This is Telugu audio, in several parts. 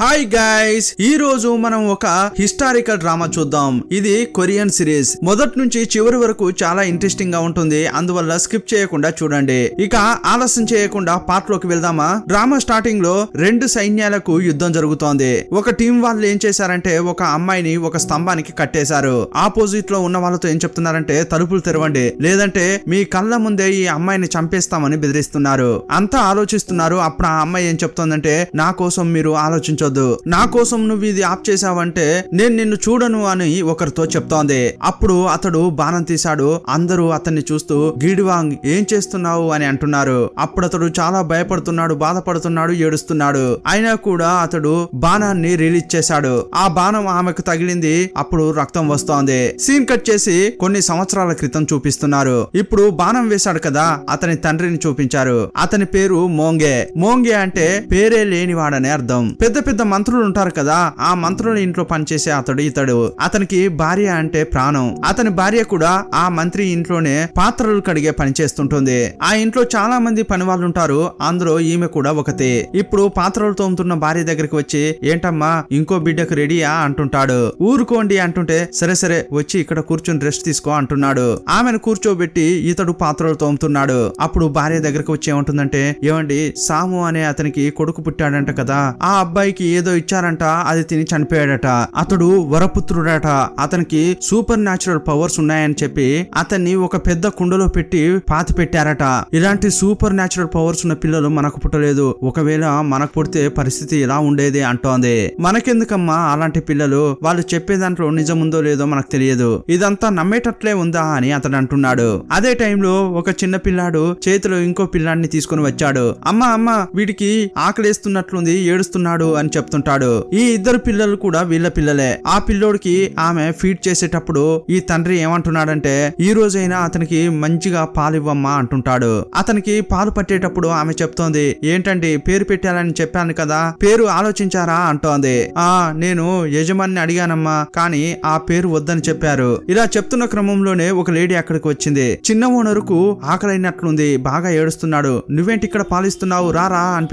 హాయ్ గైస్ ఈ రోజు మనం ఒక హిస్టారికల్ డ్రామా చూద్దాం ఇది కొరియన్ సిరీస్ మొదటి నుంచి చివరి వరకు చాలా ఇంట్రెస్టింగ్ గా ఉంటుంది అందువల్ల స్కిప్ చేయకుండా చూడండి ఇక ఆలస్యం చేయకుండా పార్ట్ లోకి వెళ్దామా డ్రామా స్టార్టింగ్ లో రెండు సైన్యాలకు యుద్ధం జరుగుతోంది ఒక టీం వాళ్ళు ఏం చేశారంటే ఒక అమ్మాయిని ఒక స్తంభానికి కట్టేశారు ఆపోజిట్ లో ఉన్న వాళ్ళతో ఏం చెప్తున్నారంటే తలుపులు తెరవండి లేదంటే మీ కళ్ళ ముందే ఈ అమ్మాయిని చంపేస్తామని బెదిరిస్తున్నారు అంతా ఆలోచిస్తున్నారు అప్పుడు ఆ అమ్మాయి ఏం చెప్తుందంటే నా కోసం మీరు ఆలోచించారు కనిపించొద్దు నా కోసం నువ్వు ఇది ఆప్ చేశావంటే నేను నిన్ను చూడను అని ఒకరితో చెప్తోంది అప్పుడు అతడు బాణం తీశాడు అందరూ అతన్ని చూస్తూ గీడివాంగ్ ఏం చేస్తున్నావు అని అంటున్నారు అప్పుడు అతడు చాలా భయపడుతున్నాడు బాధపడుతున్నాడు ఏడుస్తున్నాడు అయినా కూడా అతడు బాణాన్ని రిలీజ్ చేశాడు ఆ బాణం ఆమెకు తగిలింది అప్పుడు రక్తం వస్తోంది సీన్ కట్ చేసి కొన్ని సంవత్సరాల క్రితం చూపిస్తున్నారు ఇప్పుడు బాణం వేశాడు కదా అతని తండ్రిని చూపించారు అతని పేరు మోంగే మోంగే అంటే పేరే లేనివాడనే అర్థం పెద్ద పెద్ద పెద్ద మంత్రులు ఉంటారు కదా ఆ మంత్రుల ఇంట్లో పనిచేసే అతడు ఇతడు అతనికి భార్య అంటే ప్రాణం అతని భార్య కూడా ఆ మంత్రి ఇంట్లోనే పాత్రలు కడిగే పని చేస్తుంటుంది ఆ ఇంట్లో చాలా మంది పని వాళ్ళు ఉంటారు అందులో ఈమె కూడా ఒకతే ఇప్పుడు పాత్రలు తోముతున్న భార్య దగ్గరికి వచ్చి ఏంటమ్మా ఇంకో బిడ్డకు రెడీయా అంటుంటాడు ఊరుకోండి అంటుంటే సరే సరే వచ్చి ఇక్కడ కూర్చుని రెస్ట్ తీసుకో అంటున్నాడు ఆమెను కూర్చోబెట్టి ఇతడు పాత్రలు తోముతున్నాడు అప్పుడు భార్య దగ్గరకు వచ్చి ఏమంటుందంటే ఏమండి సాము అనే అతనికి కొడుకు పుట్టాడంట కదా ఆ అబ్బాయి అతనికి ఏదో ఇచ్చారంట అది తిని చనిపోయాడట అతడు వరపుత్రుడట అతనికి సూపర్ న్యాచురల్ పవర్స్ ఉన్నాయని చెప్పి అతన్ని ఒక పెద్ద కుండలో పెట్టి పాతి పెట్టారట ఇలాంటి సూపర్ న్యాచురల్ పవర్స్ ఉన్న పిల్లలు మనకు పుట్టలేదు ఒకవేళ మనకు పుడితే పరిస్థితి ఇలా ఉండేది అంటోంది మనకెందుకమ్మా అలాంటి పిల్లలు వాళ్ళు చెప్పే దాంట్లో నిజముందో లేదో మనకు తెలియదు ఇదంతా నమ్మేటట్లే ఉందా అని అతడు అంటున్నాడు అదే టైంలో ఒక చిన్న పిల్లాడు చేతిలో ఇంకో పిల్లాడిని తీసుకుని వచ్చాడు అమ్మ అమ్మ వీడికి ఆకలేస్తున్నట్లుంది ఏడుస్తున్నాడు అని అని చెప్తుంటాడు ఈ ఇద్దరు పిల్లలు కూడా వీళ్ళ పిల్లలే ఆ పిల్లోడికి ఆమె ఫీడ్ చేసేటప్పుడు ఈ తండ్రి ఏమంటున్నాడంటే ఈ రోజైనా అతనికి మంచిగా పాలు ఇవ్వమ్మా అంటుంటాడు అతనికి పాలు పట్టేటప్పుడు ఆమె చెప్తోంది ఏంటండి పేరు పెట్టాలని చెప్పాను కదా పేరు ఆలోచించారా అంటోంది ఆ నేను యజమాని అడిగానమ్మా కానీ ఆ పేరు వద్దని చెప్పారు ఇలా చెప్తున్న క్రమంలోనే ఒక లేడీ అక్కడికి వచ్చింది చిన్న ఓనరుకు ఆకలైనట్లుంది బాగా ఏడుస్తున్నాడు నువ్వేంటి ఇక్కడ పాలిస్తున్నావు రారా అని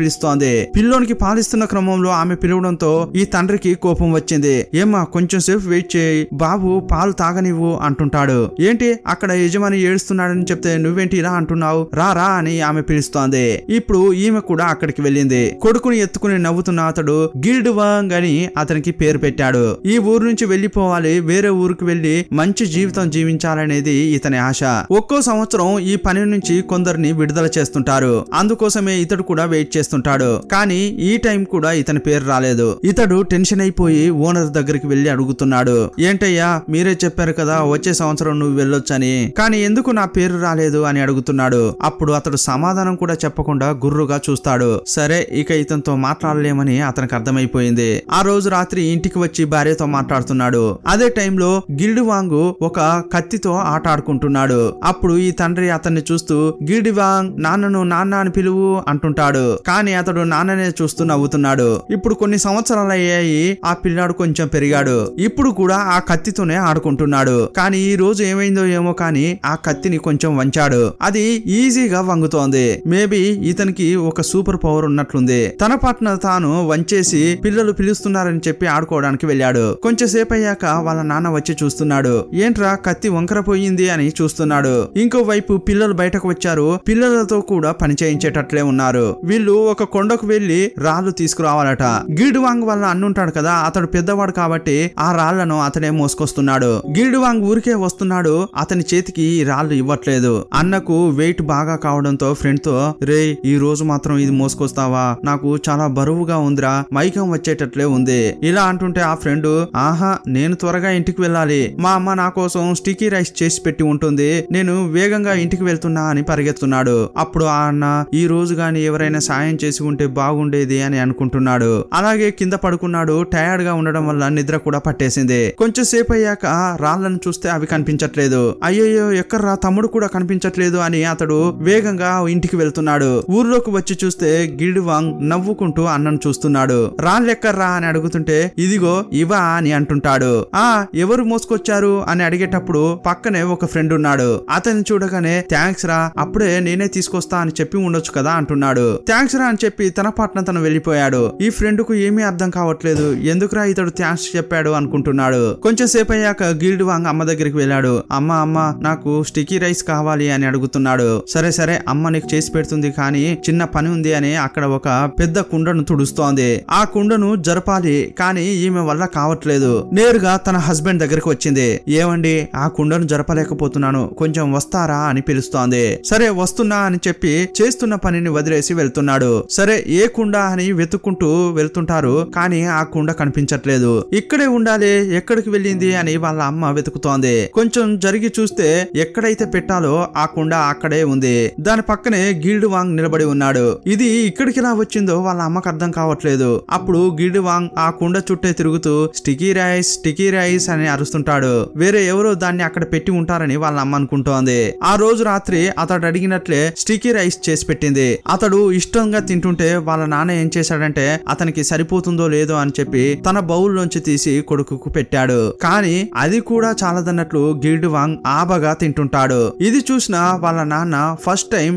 పిల్లోనికి పాలిస్తున్న క్రమంలో ఆమె పిలవడంతో ఈ తండ్రికి కోపం వచ్చింది ఏమ్మా కొంచెం సేపు వెయిట్ చేయి బాబు పాలు తాగనివ్వు అంటుంటాడు ఏంటి అక్కడ యజమాని ఏడుస్తున్నాడని చెప్తే నువ్వేంటి ఇలా అంటున్నావు రా రా అని ఆమె పిలుస్తోంది ఇప్పుడు ఈమె కూడా అక్కడికి వెళ్ళింది కొడుకుని ఎత్తుకుని నవ్వుతున్న అతడు గిల్డ్ వాంగ్ అని అతనికి పేరు పెట్టాడు ఈ ఊరు నుంచి వెళ్లిపోవాలి వేరే ఊరికి వెళ్లి మంచి జీవితం జీవించాలనేది ఇతని ఆశ ఒక్కో సంవత్సరం ఈ పని నుంచి కొందరిని విడుదల చేస్తుంటారు అందుకోసమే ఇతడు కూడా వెయిట్ చేస్తుంటాడు కానీ ఈ టైం కూడా ఇతని పేరు పేరు రాలేదు ఇతడు టెన్షన్ అయిపోయి ఓనర్ దగ్గరికి వెళ్లి అడుగుతున్నాడు ఏంటయ్యా మీరే చెప్పారు కదా వచ్చే సంవత్సరం నువ్వు వెళ్ళొచ్చని కానీ ఎందుకు నా పేరు రాలేదు అని అడుగుతున్నాడు అప్పుడు అతడు సమాధానం కూడా చెప్పకుండా గుర్రుగా చూస్తాడు సరే ఇక ఇతనితో మాట్లాడలేమని అతనికి అర్థమైపోయింది ఆ రోజు రాత్రి ఇంటికి వచ్చి భార్యతో మాట్లాడుతున్నాడు అదే టైంలో గిల్డి వాంగు ఒక కత్తితో ఆట ఆడుకుంటున్నాడు అప్పుడు ఈ తండ్రి అతన్ని చూస్తూ గిల్డి వాంగ్ నాన్నను నాన్న అని పిలువు అంటుంటాడు కానీ అతడు నాన్ననే చూస్తూ నవ్వుతున్నాడు ఇప్పుడు కొన్ని సంవత్సరాలు అయ్యాయి ఆ పిల్లాడు కొంచెం పెరిగాడు ఇప్పుడు కూడా ఆ కత్తితోనే ఆడుకుంటున్నాడు కానీ ఈ రోజు ఏమైందో ఏమో కానీ ఆ కత్తిని కొంచెం వంచాడు అది ఈజీగా వంగుతోంది మేబీ ఇతనికి ఒక సూపర్ పవర్ ఉన్నట్లుంది తన పట్న తాను వంచేసి పిల్లలు పిలుస్తున్నారని చెప్పి ఆడుకోవడానికి వెళ్ళాడు కొంచెంసేపు అయ్యాక వాళ్ళ నాన్న వచ్చి చూస్తున్నాడు ఏంట్రా కత్తి వంకరపోయింది అని చూస్తున్నాడు ఇంకోవైపు పిల్లలు బయటకు వచ్చారు పిల్లలతో కూడా పని చేయించేటట్లే ఉన్నారు వీళ్ళు ఒక కొండకు వెళ్లి రాళ్ళు తీసుకురావాలట గీడువాంగ్ వల్ల అన్నుంటాడు కదా అతడు పెద్దవాడు కాబట్టి ఆ రాళ్లను అతనే మోసుకొస్తున్నాడు గీడువాంగ్ ఊరికే వస్తున్నాడు అతని చేతికి రాళ్లు ఇవ్వట్లేదు అన్నకు వెయిట్ బాగా కావడంతో ఫ్రెండ్ తో రే ఈ రోజు మాత్రం ఇది మోసుకొస్తావా నాకు చాలా బరువుగా ఉందిరా మైకం వచ్చేటట్లే ఉంది ఇలా అంటుంటే ఆ ఫ్రెండ్ ఆహా నేను త్వరగా ఇంటికి వెళ్ళాలి మా అమ్మ నా కోసం స్టికీ రైస్ చేసి పెట్టి ఉంటుంది నేను వేగంగా ఇంటికి వెళ్తున్నా అని పరిగెత్తున్నాడు అప్పుడు ఆ అన్న ఈ రోజు గాని ఎవరైనా సాయం చేసి ఉంటే బాగుండేది అని అనుకుంటున్నాడు అలాగే కింద పడుకున్నాడు టయర్డ్ గా ఉండడం వల్ల నిద్ర కూడా పట్టేసింది కొంచెం సేపు అయ్యాక రాళ్లను చూస్తే అవి కనిపించట్లేదు అయ్యయ్యో ఎక్కడ్రా తమ్ముడు కూడా కనిపించట్లేదు అని అతడు వేగంగా ఇంటికి వెళ్తున్నాడు ఊర్లోకి వచ్చి చూస్తే గిడివాంగ్ నవ్వుకుంటూ అన్నను చూస్తున్నాడు రాళ్ళెక్కర్రా అని అడుగుతుంటే ఇదిగో ఇవా అని అంటుంటాడు ఆ ఎవరు మోసుకొచ్చారు అని అడిగేటప్పుడు పక్కనే ఒక ఫ్రెండ్ ఉన్నాడు అతన్ని చూడగానే థ్యాంక్స్ రా అప్పుడే నేనే తీసుకొస్తా అని చెప్పి ఉండొచ్చు కదా అంటున్నాడు థ్యాంక్స్ రా అని చెప్పి తన పట్న తను వెళ్లిపోయాడు ఈ ఫ్రెండ్ ఎందుకు ఏమీ అర్థం కావట్లేదు ఎందుకురా ఇతడు థ్యాంక్స్ చెప్పాడు అనుకుంటున్నాడు కొంచెం సేపు అయ్యాక గిల్డ్ వాంగ్ అమ్మ దగ్గరికి వెళ్ళాడు అమ్మ అమ్మ నాకు స్టికీ రైస్ కావాలి అని అడుగుతున్నాడు సరే సరే అమ్మ నీకు చేసి పెడుతుంది కానీ చిన్న పని ఉంది అని అక్కడ ఒక పెద్ద కుండను తుడుస్తోంది ఆ కుండను జరపాలి కానీ ఈమె వల్ల కావట్లేదు నేరుగా తన హస్బెండ్ దగ్గరికి వచ్చింది ఏమండి ఆ కుండను జరపలేకపోతున్నాను కొంచెం వస్తారా అని పిలుస్తోంది సరే వస్తున్నా అని చెప్పి చేస్తున్న పనిని వదిలేసి వెళ్తున్నాడు సరే ఏ కుండ అని వెతుక్కుంటూ వెళ్తుంటారు కానీ ఆ కుండ కనిపించట్లేదు ఇక్కడే ఉండాలి ఎక్కడికి వెళ్ళింది అని వాళ్ళ అమ్మ వెతుకుతోంది కొంచెం జరిగి చూస్తే ఎక్కడైతే పెట్టాలో ఆ కుండ అక్కడే ఉంది దాని పక్కనే గిల్డ్ వాంగ్ నిలబడి ఉన్నాడు ఇది ఇక్కడికి ఎలా వచ్చిందో వాళ్ళ అమ్మకు అర్థం కావట్లేదు అప్పుడు గిల్డ్ వాంగ్ ఆ కుండ చుట్టే తిరుగుతూ స్టికీ రైస్ స్టికీ రైస్ అని అరుస్తుంటాడు వేరే ఎవరో దాన్ని అక్కడ పెట్టి ఉంటారని వాళ్ళ అమ్మ అనుకుంటోంది ఆ రోజు రాత్రి అతడు అడిగినట్లే స్టికీ రైస్ చేసి పెట్టింది అతడు ఇష్టంగా తింటుంటే వాళ్ళ నాన్న ఏం చేశాడంటే అతను అతనికి సరిపోతుందో లేదో అని చెప్పి తన బౌల్ నుంచి తీసి కొడుకుకు పెట్టాడు కానీ అది కూడా చాలదన్నట్లు గిల్డువాంగ్ ఆబగా తింటుంటాడు ఇది చూసిన వాళ్ళ నాన్న ఫస్ట్ టైం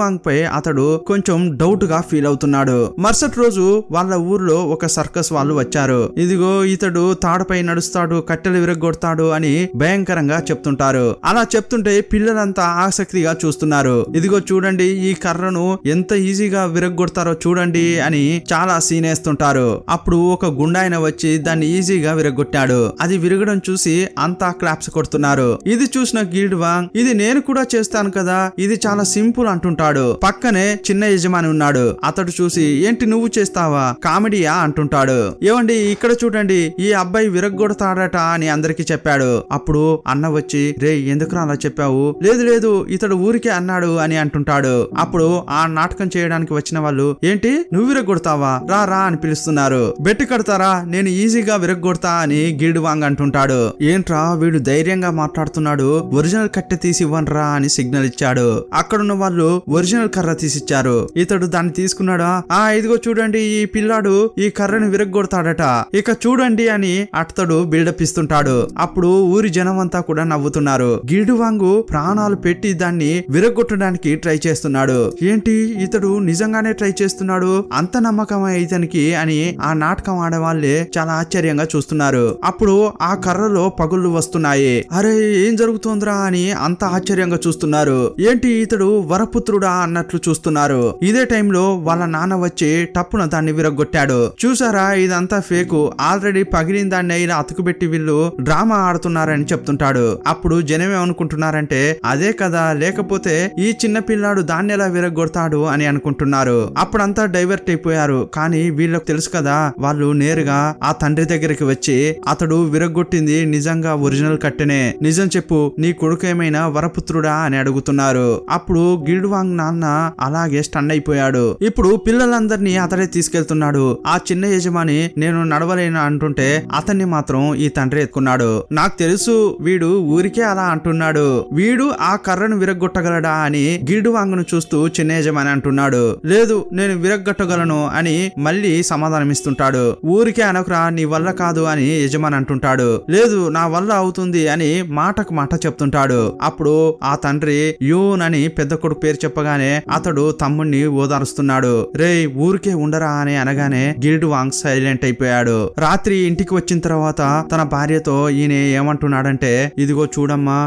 వాంగ్ పై అతడు కొంచెం డౌట్ గా ఫీల్ అవుతున్నాడు మరుసటి రోజు వాళ్ళ ఊర్లో ఒక సర్కస్ వాళ్ళు వచ్చారు ఇదిగో ఇతడు తాడుపై నడుస్తాడు కట్టెలు విరగొడతాడు అని భయంకరంగా చెప్తుంటారు అలా చెప్తుంటే పిల్లలంతా ఆసక్తిగా చూస్తున్నారు ఇదిగో చూడండి ఈ కర్రను ఎంత ఈజీగా విరగొడతారో చూడండి అని చాలా సీన్ తినేస్తుంటారు అప్పుడు ఒక గుండాయన వచ్చి దాన్ని ఈజీగా విరగొట్టాడు అది విరగడం చూసి అంతా క్లాప్స్ కొడుతున్నారు ఇది చూసిన గిల్డ్ వాంగ్ ఇది నేను కూడా చేస్తాను కదా ఇది చాలా సింపుల్ అంటుంటాడు పక్కనే చిన్న యజమాని ఉన్నాడు అతడు చూసి ఏంటి నువ్వు చేస్తావా కామెడీయా అంటుంటాడు ఏమండి ఇక్కడ చూడండి ఈ అబ్బాయి విరగొడతాడట అని అందరికి చెప్పాడు అప్పుడు అన్న వచ్చి రే ఎందుకు అలా చెప్పావు లేదు లేదు ఇతడు ఊరికే అన్నాడు అని అంటుంటాడు అప్పుడు ఆ నాటకం చేయడానికి వచ్చిన వాళ్ళు ఏంటి నువ్వు విరగొడతావా రా రా కడతారా అని పిలుస్తున్నారు బెట్టు కడతారా నేను ఈజీగా విరగొడతా అని గిల్డ్ వాంగ్ అంటుంటాడు ఏంట్రా వీడు ధైర్యంగా మాట్లాడుతున్నాడు ఒరిజినల్ కట్టె తీసి ఇవ్వనరా అని సిగ్నల్ ఇచ్చాడు అక్కడున్న వాళ్ళు ఒరిజినల్ కర్ర తీసిచ్చారు ఇతడు దాన్ని తీసుకున్నాడా ఆ ఇదిగో చూడండి ఈ పిల్లాడు ఈ కర్రను విరగొడతాడట ఇక చూడండి అని అతడు బిల్డప్ ఇస్తుంటాడు అప్పుడు ఊరి జనం అంతా కూడా నవ్వుతున్నారు గిల్డ్ ప్రాణాలు పెట్టి దాన్ని విరగొట్టడానికి ట్రై చేస్తున్నాడు ఏంటి ఇతడు నిజంగానే ట్రై చేస్తున్నాడు అంత నమ్మకం అతనికి అని ఆ నాటకం ఆడవాళ్ళే చాలా ఆశ్చర్యంగా చూస్తున్నారు అప్పుడు ఆ కర్రలో పగుళ్ళు వస్తున్నాయి అరే ఏం జరుగుతోందిరా అని అంత ఆశ్చర్యంగా చూస్తున్నారు ఏంటి ఇతడు వరపుత్రుడా అన్నట్లు చూస్తున్నారు ఇదే టైంలో వాళ్ళ నాన్న వచ్చి టప్పున దాన్ని విరగొట్టాడు చూసారా ఇదంతా ఫేకు ఆల్రెడీ పగిలిన దాన్ని అయినా అతుకుబెట్టి వీళ్ళు డ్రామా ఆడుతున్నారని చెప్తుంటాడు అప్పుడు జనం ఏమనుకుంటున్నారంటే అదే కదా లేకపోతే ఈ చిన్న పిల్లాడు దాన్ని ఎలా విరగొడతాడు అని అనుకుంటున్నారు అప్పుడంతా డైవర్ట్ అయిపోయారు కానీ వీళ్ళకు తెలుసు కదా వాళ్ళు నేరుగా ఆ తండ్రి దగ్గరికి వచ్చి అతడు విరగొట్టింది నిజంగా ఒరిజినల్ కట్టెనే నిజం చెప్పు నీ కొడుకు ఏమైనా వరపుత్రుడా అని అడుగుతున్నారు అప్పుడు గిల్డ్వాంగ్ నాన్న అలాగే స్టన్ అయిపోయాడు ఇప్పుడు పిల్లలందరినీ అతడే తీసుకెళ్తున్నాడు ఆ చిన్న యజమాని నేను నడవలేను అంటుంటే అతన్ని మాత్రం ఈ తండ్రి ఎత్తుకున్నాడు నాకు తెలుసు వీడు ఊరికే అలా అంటున్నాడు వీడు ఆ కర్రను విరగ్గొట్టగలడా అని గిల్డ్వాంగ్ ను చూస్తూ చిన్న యజమాని అంటున్నాడు లేదు నేను విరగ్గొట్టగలను అని మళ్ళీ సమాధానం సమాధానమిస్తుంటాడు ఊరికే అనకురా నీ వల్ల కాదు అని యజమాని అంటుంటాడు లేదు నా వల్ల అవుతుంది అని మాటకు మాట చెప్తుంటాడు అప్పుడు ఆ తండ్రి యూన్ అని పెద్ద కొడుకు పేరు చెప్పగానే అతడు తమ్ముణ్ణి ఓదారుస్తున్నాడు రే ఊరికే ఉండరా అని అనగానే గిరిడు వాంగ్ సైలెంట్ అయిపోయాడు రాత్రి ఇంటికి వచ్చిన తర్వాత తన భార్యతో ఈయన ఏమంటున్నాడంటే ఇదిగో చూడమ్మా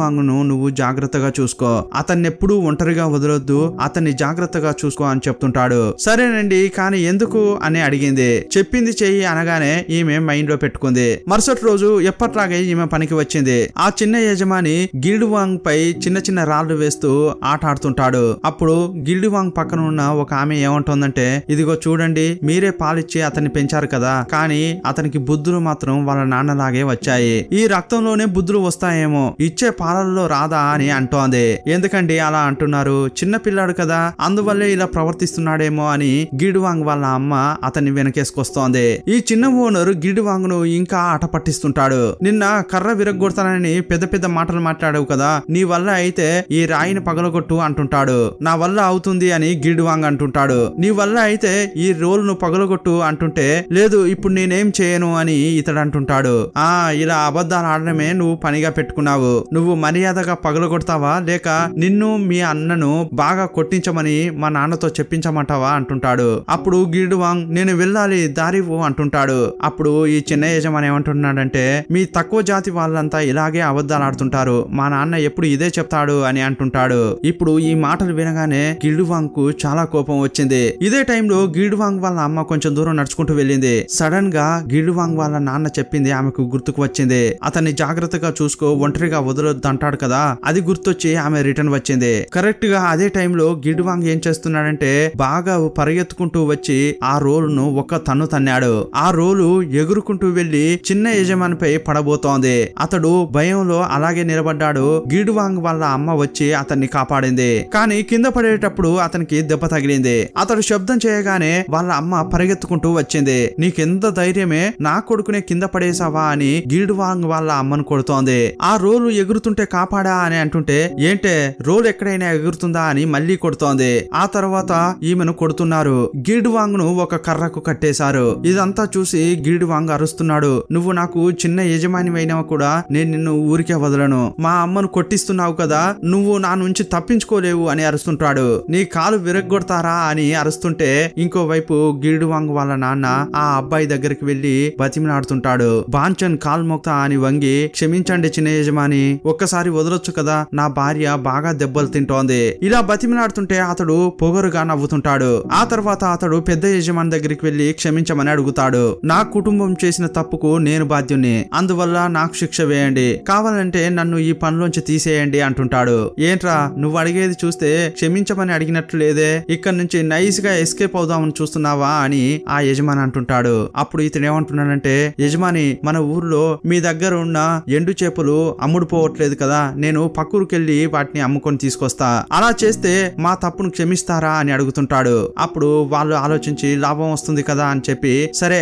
వాంగ్ ను నువ్వు జాగ్రత్తగా చూసుకో అతన్నెప్పుడూ ఒంటరిగా వదలొద్దు అతన్ని జాగ్రత్తగా చూసుకో అని చెప్తుంటాడు సరేనండి కానీ ఎందుకు అని అడిగింది చెప్పింది చెయ్యి అనగానే ఈమె మైండ్ లో పెట్టుకుంది మరుసటి రోజు ఎప్పట్లాగే ఈమె పనికి వచ్చింది ఆ చిన్న యజమాని గిల్డ్ వాంగ్ పై చిన్న చిన్న రాళ్లు వేస్తూ ఆట ఆడుతుంటాడు అప్పుడు గిల్డ్ వాంగ్ పక్కన ఉన్న ఒక ఆమె ఏమంటుందంటే ఇదిగో చూడండి మీరే పాలిచ్చి అతన్ని పెంచారు కదా కానీ అతనికి బుద్ధులు మాత్రం వాళ్ళ నాన్నలాగే వచ్చాయి ఈ రక్తంలోనే బుద్ధులు వస్తాయేమో ఇచ్చే పాలల్లో రాదా అని అంటోంది ఎందుకండి అలా అంటున్నారు చిన్న పిల్లాడు కదా అందువల్లే ఇలా ప్రవర్తిస్తున్నాడేమో అని గిడ్వాంగ్ వాళ్ళ అమ్మ అతన్ని వెనకేసుకొస్తోంది ఈ చిన్న ఓనర్ గిడి వాంగును ఇంకా ఆట పట్టిస్తుంటాడు నిన్న కర్ర విరగొడతానని పెద్ద పెద్ద మాటలు మాట్లాడావు కదా నీ వల్ల అయితే ఈ రాయిని పగలగొట్టు అంటుంటాడు నా వల్ల అవుతుంది అని వాంగ్ అంటుంటాడు నీ వల్ల అయితే ఈ రోల్ ను పగలగొట్టు అంటుంటే లేదు ఇప్పుడు నేనేం చేయను అని ఇతడు అంటుంటాడు ఆ ఇలా అబద్ధాలు ఆడడమే నువ్వు పనిగా పెట్టుకున్నావు నువ్వు మర్యాదగా పగలగొడతావా లేక నిన్ను మీ అన్నను బాగా కొట్టించమని మా నాన్నతో చెప్పించమంటావా అంటుంటాడు అప్పుడు గిడు వాంగ్ నేను వెళ్ళాలి దారి పో అంటుంటాడు అప్పుడు ఈ చిన్న యజమాని ఏమంటున్నాడంటే మీ తక్కువ జాతి వాళ్ళంతా ఇలాగే అబద్ధాలు ఆడుతుంటారు మా నాన్న ఎప్పుడు ఇదే చెప్తాడు అని అంటుంటాడు ఇప్పుడు ఈ మాటలు వినగానే గిల్డు వాంగ్ కు చాలా కోపం వచ్చింది ఇదే టైంలో గిల్డు వాంగ్ వాళ్ళ అమ్మ కొంచెం దూరం నడుచుకుంటూ వెళ్ళింది సడన్ గా గిల్డు వాంగ్ వాళ్ళ నాన్న చెప్పింది ఆమెకు గుర్తుకు వచ్చింది అతన్ని జాగ్రత్తగా చూసుకో ఒంటరిగా వదలొద్దు అంటాడు కదా అది గుర్తొచ్చి ఆమె రిటర్న్ వచ్చింది కరెక్ట్ గా అదే టైంలో గిల్డు వాంగ్ ఏం చేస్తున్నాడంటే బాగా పరిగెత్తుకుంటూ వచ్చి ఆ రోలును ఒక్క తన్ను తన్నాడు ఆ రోలు ఎగురుకుంటూ వెళ్లి చిన్న యజమానిపై పడబోతోంది అతడు భయంలో అలాగే నిలబడ్డాడు గీడువాంగ్ వాళ్ళ అమ్మ వచ్చి అతన్ని కాపాడింది కానీ కింద పడేటప్పుడు అతనికి దెబ్బ తగిలింది అతడు శబ్దం చేయగానే వాళ్ళ అమ్మ పరిగెత్తుకుంటూ వచ్చింది నీకెంత ధైర్యమే నా కొడుకునే కింద పడేసావా అని గీడువాంగ్ వాళ్ళ అమ్మను కొడుతోంది ఆ రోలు ఎగురుతుంటే కాపాడా అని అంటుంటే ఏంటే రోలు ఎక్కడైనా ఎగురుతుందా అని మళ్ళీ కొడుతోంది ఆ తర్వాత ఈమెను కొడుతున్నారు గీడువాంగ్ ను ఒక కర్రకు కట్టేశారు ఇదంతా చూసి గిరిడి వాంగ అరుస్తున్నాడు నువ్వు నాకు చిన్న యజమానివైనా కూడా నేను నిన్ను ఊరికే వదలను మా అమ్మను కొట్టిస్తున్నావు కదా నువ్వు నా నుంచి తప్పించుకోలేవు అని అరుస్తుంటాడు నీ కాలు విరగ్గొడతారా అని అరుస్తుంటే ఇంకోవైపు గిరిడి వాంగ వాళ్ళ నాన్న ఆ అబ్బాయి దగ్గరికి వెళ్లి బతిమిలాడుతుంటాడు బాంచన్ కాల్మొక్త అని వంగి క్షమించండి చిన్న యజమాని ఒక్కసారి వదలొచ్చు కదా నా భార్య బాగా దెబ్బలు తింటోంది ఇలా బతిమినాడుతుంటే అతడు పొగరుగా నవ్వుతుంటాడు ఆ తర్వాత అతడు పెద్ద యజమాని యజమాని దగ్గరికి వెళ్లి క్షమించమని అడుగుతాడు నా కుటుంబం చేసిన తప్పుకు నేను బాధ్యుని అందువల్ల నాకు శిక్ష వేయండి కావాలంటే నన్ను ఈ పనిలోంచి తీసేయండి అంటుంటాడు ఏంట్రా నువ్వు అడిగేది చూస్తే క్షమించమని అడిగినట్లు లేదే ఇక్కడ నుంచి నైస్ గా ఎస్కేప్ అవుదామని చూస్తున్నావా అని ఆ యజమాని అంటుంటాడు అప్పుడు ఇతను ఏమంటున్నాడంటే యజమాని మన ఊర్లో మీ దగ్గర ఉన్న ఎండు చేపలు అమ్ముడుపోవట్లేదు కదా నేను పక్కూరుకెళ్లి వాటిని అమ్ముకొని తీసుకొస్తా అలా చేస్తే మా తప్పును క్షమిస్తారా అని అడుగుతుంటాడు అప్పుడు వాళ్ళు ఆలోచించి లాభం వస్తుంది కదా అని చెప్పి సరే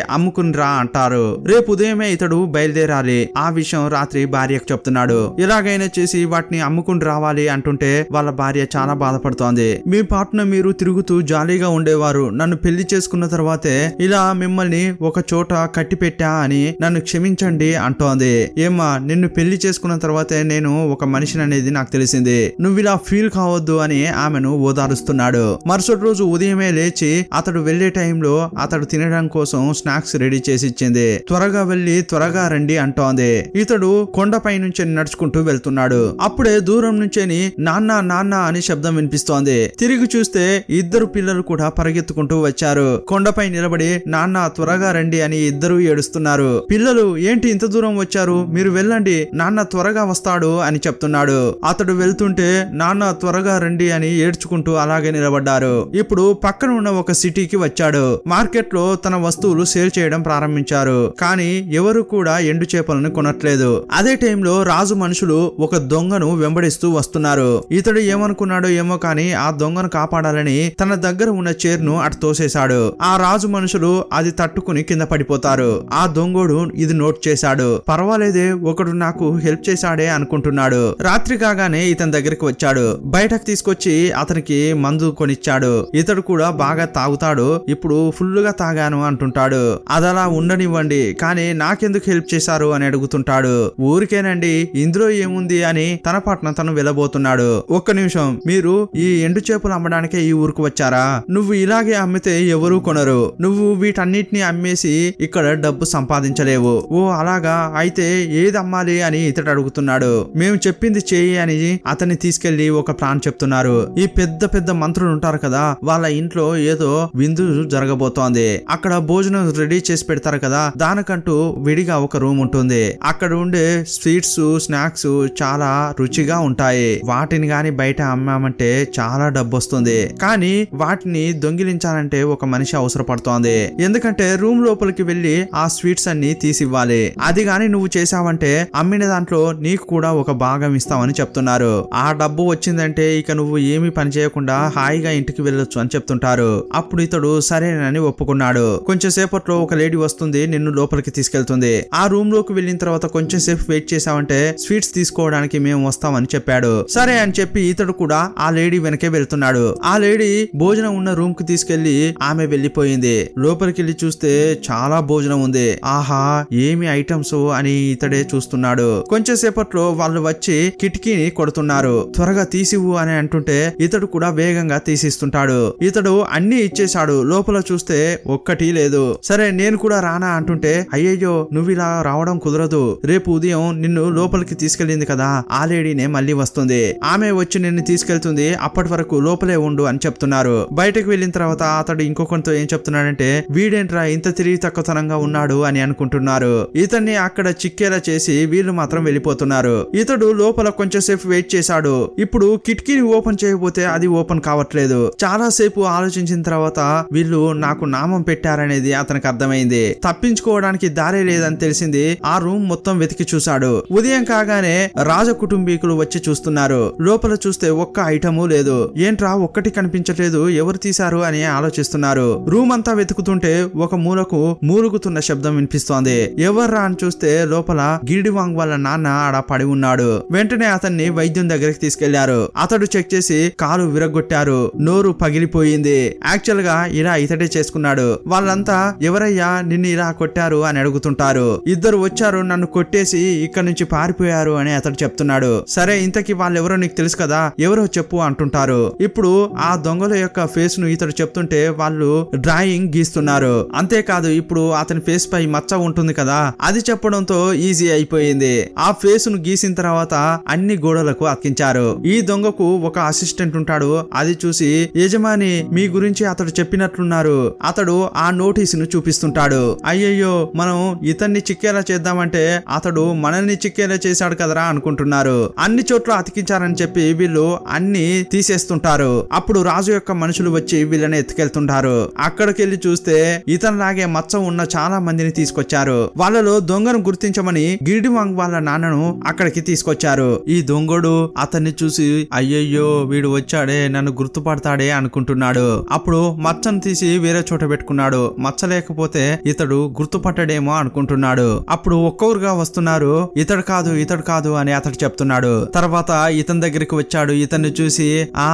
రా అంటారు రేపు ఉదయమే ఇతడు బయలుదేరాలి ఆ విషయం రాత్రి భార్యకు చెప్తున్నాడు ఇలాగైనా చేసి వాటిని అమ్ముకుని రావాలి అంటుంటే వాళ్ళ భార్య చాలా బాధపడుతోంది మీ పాటున మీరు తిరుగుతూ జాలీగా ఉండేవారు నన్ను పెళ్లి చేసుకున్న తర్వాతే ఇలా మిమ్మల్ని ఒక చోట కట్టి పెట్టా అని నన్ను క్షమించండి అంటోంది ఏమ్మా నిన్ను పెళ్లి చేసుకున్న తర్వాతే నేను ఒక మనిషిని అనేది నాకు తెలిసింది నువ్వు ఇలా ఫీల్ కావద్దు అని ఆమెను ఓదారుస్తున్నాడు మరుసటి రోజు ఉదయమే లేచి అతడు వెళ్లే టైంలో అతడు తినడం కోసం స్నాక్స్ రెడీ చేసి ఇచ్చింది త్వరగా వెళ్ళి త్వరగా రండి అంటోంది ఇతడు కొండపై నుంచి నడుచుకుంటూ వెళ్తున్నాడు అప్పుడే దూరం నుంచేని నాన్న నాన్న అని శబ్దం వినిపిస్తోంది తిరిగి చూస్తే ఇద్దరు పిల్లలు కూడా పరిగెత్తుకుంటూ వచ్చారు కొండపై నిలబడి నాన్న త్వరగా రండి అని ఇద్దరు ఏడుస్తున్నారు పిల్లలు ఏంటి ఇంత దూరం వచ్చారు మీరు వెళ్ళండి నాన్న త్వరగా వస్తాడు అని చెప్తున్నాడు అతడు వెళ్తుంటే నాన్న త్వరగా రండి అని ఏడ్చుకుంటూ అలాగే నిలబడ్డారు ఇప్పుడు పక్కన ఉన్న ఒక సిటీకి వచ్చాడు చేశాడు లో తన వస్తువులు సేల్ చేయడం ప్రారంభించారు కానీ ఎవరు కూడా ఎండు చేపలను కొనట్లేదు అదే టైంలో రాజు మనుషులు ఒక దొంగను వెంబడిస్తూ వస్తున్నారు ఇతడు ఏమనుకున్నాడో ఏమో కానీ ఆ దొంగను కాపాడాలని తన దగ్గర ఉన్న ను అటు తోసేశాడు ఆ రాజు మనుషులు అది తట్టుకుని కింద పడిపోతారు ఆ దొంగోడు ఇది నోట్ చేశాడు పర్వాలేదే ఒకడు నాకు హెల్ప్ చేశాడే అనుకుంటున్నాడు రాత్రి కాగానే ఇతని దగ్గరికి వచ్చాడు బయటకు తీసుకొచ్చి అతనికి మందు కొనిచ్చాడు ఇతడు కూడా బాగా తాగుతాడు ఇప్పుడు ఇప్పుడు ఫుల్గా తాగాను అంటుంటాడు అదలా ఉండనివ్వండి కానీ నాకెందుకు హెల్ప్ చేశారు అని అడుగుతుంటాడు ఊరికేనండి ఇందులో ఏముంది అని తన పట్నం తను వెళ్ళబోతున్నాడు ఒక్క నిమిషం మీరు ఈ ఎండు చేపలు అమ్మడానికే ఈ ఊరుకు వచ్చారా నువ్వు ఇలాగే అమ్మితే ఎవరూ కొనరు నువ్వు వీటన్నిటిని అమ్మేసి ఇక్కడ డబ్బు సంపాదించలేవు ఓ అలాగా అయితే ఏది అమ్మాలి అని ఇతడు అడుగుతున్నాడు మేము చెప్పింది చేయి అని అతన్ని తీసుకెళ్లి ఒక ప్లాన్ చెప్తున్నారు ఈ పెద్ద పెద్ద మంత్రులు ఉంటారు కదా వాళ్ళ ఇంట్లో ఏదో విందు జరగబోతోంది అక్కడ భోజనం రెడీ చేసి పెడతారు కదా దానికంటూ విడిగా ఒక రూమ్ ఉంటుంది అక్కడ ఉండే స్వీట్స్ స్నాక్స్ చాలా రుచిగా ఉంటాయి వాటిని గాని బయట అమ్మామంటే చాలా డబ్బు వస్తుంది కానీ వాటిని దొంగిలించాలంటే ఒక మనిషి అవసరపడుతోంది ఎందుకంటే రూమ్ లోపలికి వెళ్లి ఆ స్వీట్స్ అన్ని తీసివ్వాలి అది గాని నువ్వు చేసావంటే అమ్మిన దాంట్లో నీకు కూడా ఒక భాగం ఇస్తామని చెప్తున్నారు ఆ డబ్బు వచ్చిందంటే ఇక నువ్వు ఏమి పని చేయకుండా హాయిగా ఇంటికి వెళ్ళొచ్చు అని చెప్తుంటారు అప్పుడు ఇతడు సరేనని ఒప్పుకున్నాడు కొంచెం సేపట్లో ఒక లేడీ వస్తుంది నిన్ను లోపలికి తీసుకెళ్తుంది ఆ రూమ్ లోకి వెళ్ళిన తర్వాత కొంచెం సేపు వెయిట్ చేసామంటే స్వీట్స్ తీసుకోవడానికి మేము వస్తామని చెప్పాడు సరే అని చెప్పి ఇతడు కూడా ఆ లేడీ వెనకే వెళ్తున్నాడు ఆ లేడీ భోజనం ఉన్న రూమ్ కు తీసుకెళ్లి ఆమె వెళ్లిపోయింది లోపలికి వెళ్లి చూస్తే చాలా భోజనం ఉంది ఆహా ఏమి ఐటమ్స్ అని ఇతడే చూస్తున్నాడు కొంచెం సేపట్లో వాళ్ళు వచ్చి కిటికీని కొడుతున్నారు త్వరగా తీసివు అని అంటుంటే ఇతడు కూడా వేగంగా తీసిస్తుంటాడు ఇతడు అన్ని ఇచ్చేశాడు లోపల లోపల చూస్తే ఒక్కటి లేదు సరే నేను కూడా రానా అంటుంటే అయ్యయ్యో నువ్వు ఇలా రావడం కుదరదు రేపు ఉదయం నిన్ను లోపలికి తీసుకెళ్ళింది కదా ఆ లేడీనే మళ్ళీ వస్తుంది ఆమె వచ్చి నిన్ను తీసుకెళ్తుంది అప్పటి వరకు లోపలే ఉండు అని చెప్తున్నారు బయటకు వెళ్ళిన తర్వాత అతడు ఇంకొకరితో ఏం చెప్తున్నాడంటే వీడేంట్రా ఇంత తిరిగి తక్కువతనంగా ఉన్నాడు అని అనుకుంటున్నారు ఇతన్ని అక్కడ చిక్కేలా చేసి వీళ్ళు మాత్రం వెళ్ళిపోతున్నారు ఇతడు లోపల కొంచెంసేపు వెయిట్ చేశాడు ఇప్పుడు కిటికీని ఓపెన్ చేయకపోతే అది ఓపెన్ కావట్లేదు చాలా సేపు ఆలోచించిన తర్వాత వీళ్ళు మీరు నాకు నామం పెట్టారనేది అతనికి అర్థమైంది తప్పించుకోవడానికి దారి లేదని తెలిసింది ఆ రూమ్ మొత్తం వెతికి చూశాడు ఉదయం కాగానే రాజ కుటుంబీకులు వచ్చి చూస్తున్నారు లోపల చూస్తే ఒక్క ఐటము లేదు ఏంట్రా ఒక్కటి కనిపించట్లేదు ఎవరు తీశారు అని ఆలోచిస్తున్నారు రూమ్ అంతా వెతుకుతుంటే ఒక మూలకు మూలుగుతున్న శబ్దం వినిపిస్తోంది ఎవర్రా అని చూస్తే లోపల గిరిడివాంగ్ వాళ్ళ నాన్న ఆడ పడి ఉన్నాడు వెంటనే అతన్ని వైద్యం దగ్గరికి తీసుకెళ్లారు అతడు చెక్ చేసి కాలు విరగొట్టారు నోరు పగిలిపోయింది యాక్చువల్ గా ఇలా ఇతడే చేసుకున్నాడు వాళ్ళంతా ఎవరయ్యా నిన్ను ఇలా కొట్టారు అని అడుగుతుంటారు ఇద్దరు వచ్చారు నన్ను కొట్టేసి ఇక్కడ నుంచి పారిపోయారు అని అతడు చెప్తున్నాడు సరే వాళ్ళు వాళ్ళెవరో నీకు తెలుసు కదా ఎవరో చెప్పు అంటుంటారు ఇప్పుడు ఆ దొంగల యొక్క ఫేస్ ను ఇతడు చెప్తుంటే వాళ్ళు డ్రాయింగ్ గీస్తున్నారు అంతేకాదు ఇప్పుడు అతని ఫేస్ పై మచ్చ ఉంటుంది కదా అది చెప్పడంతో ఈజీ అయిపోయింది ఆ ఫేస్ ను గీసిన తర్వాత అన్ని గోడలకు అక్కించారు ఈ దొంగకు ఒక అసిస్టెంట్ ఉంటాడు అది చూసి యజమాని మీ గురించి అతడు చెప్పినట్లున్నారు చేస్తున్నారు అతడు ఆ నోటీసును చూపిస్తుంటాడు అయ్యయ్యో మనం ఇతన్ని చిక్కేలా చేద్దామంటే అతడు మనల్ని చిక్కేలా చేశాడు కదరా అనుకుంటున్నారు అన్ని చోట్ల అతికించారని చెప్పి వీళ్ళు అన్ని తీసేస్తుంటారు అప్పుడు రాజు యొక్క మనుషులు వచ్చి వీళ్ళని ఎత్తుకెళ్తుంటారు అక్కడికి వెళ్ళి చూస్తే ఇతనిలాగే మచ్చం ఉన్న చాలా మందిని తీసుకొచ్చారు వాళ్ళలో దొంగను గుర్తించమని గిరిడి వాంగ్ వాళ్ళ నాన్నను అక్కడికి తీసుకొచ్చారు ఈ దొంగడు అతన్ని చూసి అయ్యయ్యో వీడు వచ్చాడే నన్ను గుర్తుపడతాడే అనుకుంటున్నాడు అప్పుడు మచ్చను తీసి చేసి వేరే చోట పెట్టుకున్నాడు మచ్చ లేకపోతే ఇతడు గుర్తుపట్టడేమో అనుకుంటున్నాడు అప్పుడు ఒక్కొరుగా వస్తున్నారు ఇతడు కాదు ఇతడు కాదు అని అతడు చెప్తున్నాడు తర్వాత ఇతని దగ్గరికి వచ్చాడు ఇతన్ని చూసి ఆ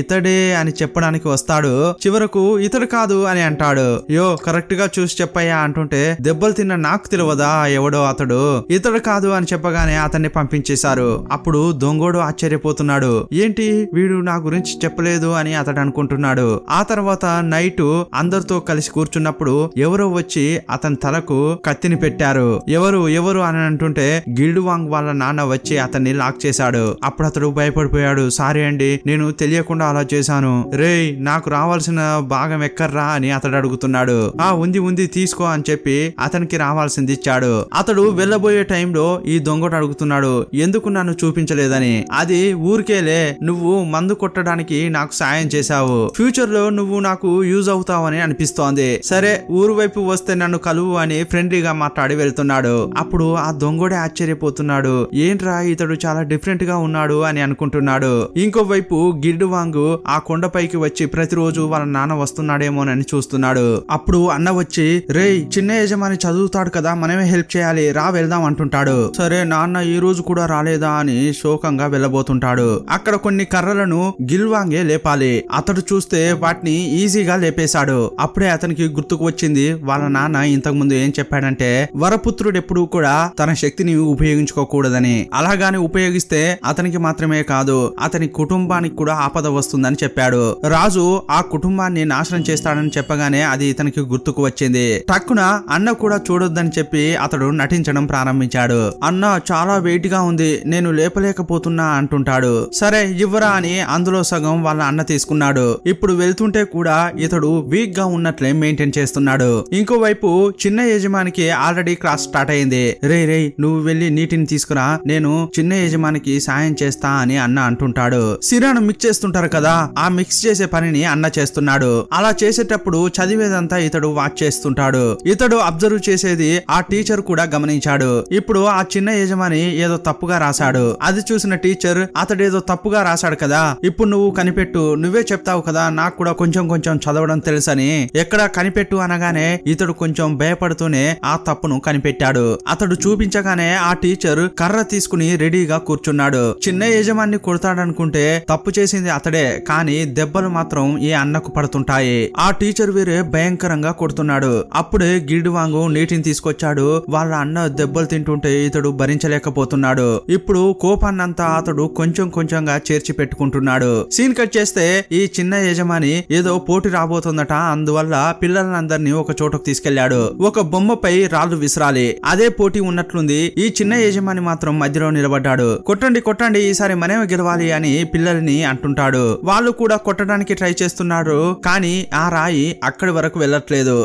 ఇతడే అని చెప్పడానికి వస్తాడు చివరకు ఇతడు కాదు అని అంటాడు యో కరెక్ట్ గా చూసి చెప్పయ్యా అంటుంటే దెబ్బలు తిన్న నాకు తెలియదా ఎవడో అతడు ఇతడు కాదు అని చెప్పగానే అతన్ని పంపించేశారు అప్పుడు దొంగోడు ఆశ్చర్యపోతున్నాడు ఏంటి వీడు నా గురించి చెప్పలేదు అని అతడు అనుకుంటున్నాడు ఆ తర్వాత నైట్ అందరితో కలిసి కూర్చున్నప్పుడు ఎవరో వచ్చి అతని తలకు కత్తిని పెట్టారు ఎవరు ఎవరు అని అంటుంటే గిల్డు వాంగ్ వాళ్ళ నాన్న వచ్చి అతన్ని లాక్ చేశాడు అప్పుడు అతడు భయపడిపోయాడు సారీ అండి నేను తెలియకుండా అలా చేశాను రే నాకు రావాల్సిన భాగం ఎక్కర్రా అని అతడు అడుగుతున్నాడు ఆ ఉంది ఉంది తీసుకో అని చెప్పి అతనికి రావాల్సింది ఇచ్చాడు అతడు వెళ్ళబోయే టైంలో ఈ దొంగట అడుగుతున్నాడు ఎందుకు నన్ను చూపించలేదని అది ఊరికేలే నువ్వు మందు కొట్టడానికి నాకు సాయం చేశావు ఫ్యూచర్ లో నువ్వు నాకు యూజ్ అవుతావు అవుతావని అనిపిస్తోంది సరే ఊరు వైపు వస్తే నన్ను కలువు అని ఫ్రెండ్లీగా మాట్లాడి వెళ్తున్నాడు అప్పుడు ఆ దొంగడే ఆశ్చర్యపోతున్నాడు ఏంట్రా ఇతడు చాలా డిఫరెంట్ గా ఉన్నాడు అని అనుకుంటున్నాడు ఇంకోవైపు గిడ్డు వాంగు ఆ కొండపైకి వచ్చి ప్రతిరోజు వాళ్ళ నాన్న వస్తున్నాడేమోనని చూస్తున్నాడు అప్పుడు అన్న వచ్చి రే చిన్న యజమాని చదువుతాడు కదా మనమే హెల్ప్ చేయాలి రా వెళ్దాం అంటుంటాడు సరే నాన్న ఈ రోజు కూడా రాలేదా అని శోకంగా వెళ్ళబోతుంటాడు అక్కడ కొన్ని కర్రలను గిల్వాంగే లేపాలి అతడు చూస్తే వాటిని ఈజీగా లేపే చంపేశాడు అప్పుడే అతనికి గుర్తుకు వచ్చింది వాళ్ళ నాన్న ఇంతకు ముందు ఏం చెప్పాడంటే వరపుత్రుడు ఎప్పుడూ కూడా తన శక్తిని ఉపయోగించుకోకూడదని అలాగాని ఉపయోగిస్తే అతనికి మాత్రమే కాదు అతని కుటుంబానికి కూడా ఆపద వస్తుందని చెప్పాడు రాజు ఆ కుటుంబాన్ని నాశనం చేస్తాడని చెప్పగానే అది ఇతనికి గుర్తుకు వచ్చింది టక్కున అన్న కూడా చూడొద్దని చెప్పి అతడు నటించడం ప్రారంభించాడు అన్న చాలా వెయిట్ గా ఉంది నేను లేపలేకపోతున్నా అంటుంటాడు సరే ఇవ్వరా అని అందులో సగం వాళ్ళ అన్న తీసుకున్నాడు ఇప్పుడు వెళ్తుంటే కూడా ఇతడు వీక్ గా ఉన్నట్లే మెయింటైన్ చేస్తున్నాడు ఇంకోవైపు చిన్న యజమానికి ఆల్రెడీ క్లాస్ స్టార్ట్ అయింది రే రే నువ్వు వెళ్ళి నీటిని తీసుకురా నేను చిన్న యజమానికి సాయం చేస్తా అని అన్న అంటుంటాడు సిరాను మిక్స్ చేస్తుంటారు కదా ఆ మిక్స్ చేసే పనిని అన్న చేస్తున్నాడు అలా చేసేటప్పుడు చదివేదంతా ఇతడు వాచ్ చేస్తుంటాడు ఇతడు అబ్జర్వ్ చేసేది ఆ టీచర్ కూడా గమనించాడు ఇప్పుడు ఆ చిన్న యజమాని ఏదో తప్పుగా రాశాడు అది చూసిన టీచర్ అతడేదో తప్పుగా రాశాడు కదా ఇప్పుడు నువ్వు కనిపెట్టు నువ్వే చెప్తావు కదా నాకు కూడా కొంచెం కొంచెం చదవడం తెలుసని ఎక్కడ కనిపెట్టు అనగానే ఇతడు కొంచెం భయపడుతూనే ఆ తప్పును కనిపెట్టాడు అతడు చూపించగానే ఆ టీచర్ కర్ర తీసుకుని రెడీగా కూర్చున్నాడు చిన్న యజమాన్ని కొడతాడనుకుంటే తప్పు చేసింది అతడే కానీ దెబ్బలు మాత్రం ఈ అన్నకు పడుతుంటాయి ఆ టీచర్ వీరే భయంకరంగా కొడుతున్నాడు అప్పుడే వాంగు నీటిని తీసుకొచ్చాడు వాళ్ళ అన్న దెబ్బలు తింటుంటే ఇతడు భరించలేకపోతున్నాడు ఇప్పుడు కోపాన్నంతా అతడు కొంచెం కొంచెంగా చేర్చి పెట్టుకుంటున్నాడు సీన్ కట్ చేస్తే ఈ చిన్న యజమాని ఏదో పోటీ రాబోతుంది అవుతుందట అందువల్ల పిల్లలందరినీ ఒక చోటుకు తీసుకెళ్లాడు ఒక బొమ్మపై రాళ్లు విసిరాలి అదే పోటీ ఉన్నట్లుంది ఈ చిన్న యజమాని మాత్రం మధ్యలో నిలబడ్డాడు కొట్టండి కొట్టండి ఈసారి మనమే గెలవాలి అని పిల్లల్ని అంటుంటాడు వాళ్ళు కూడా కొట్టడానికి ట్రై చేస్తున్నారు కానీ ఆ రాయి అక్కడి వరకు వెళ్ళట్లేదు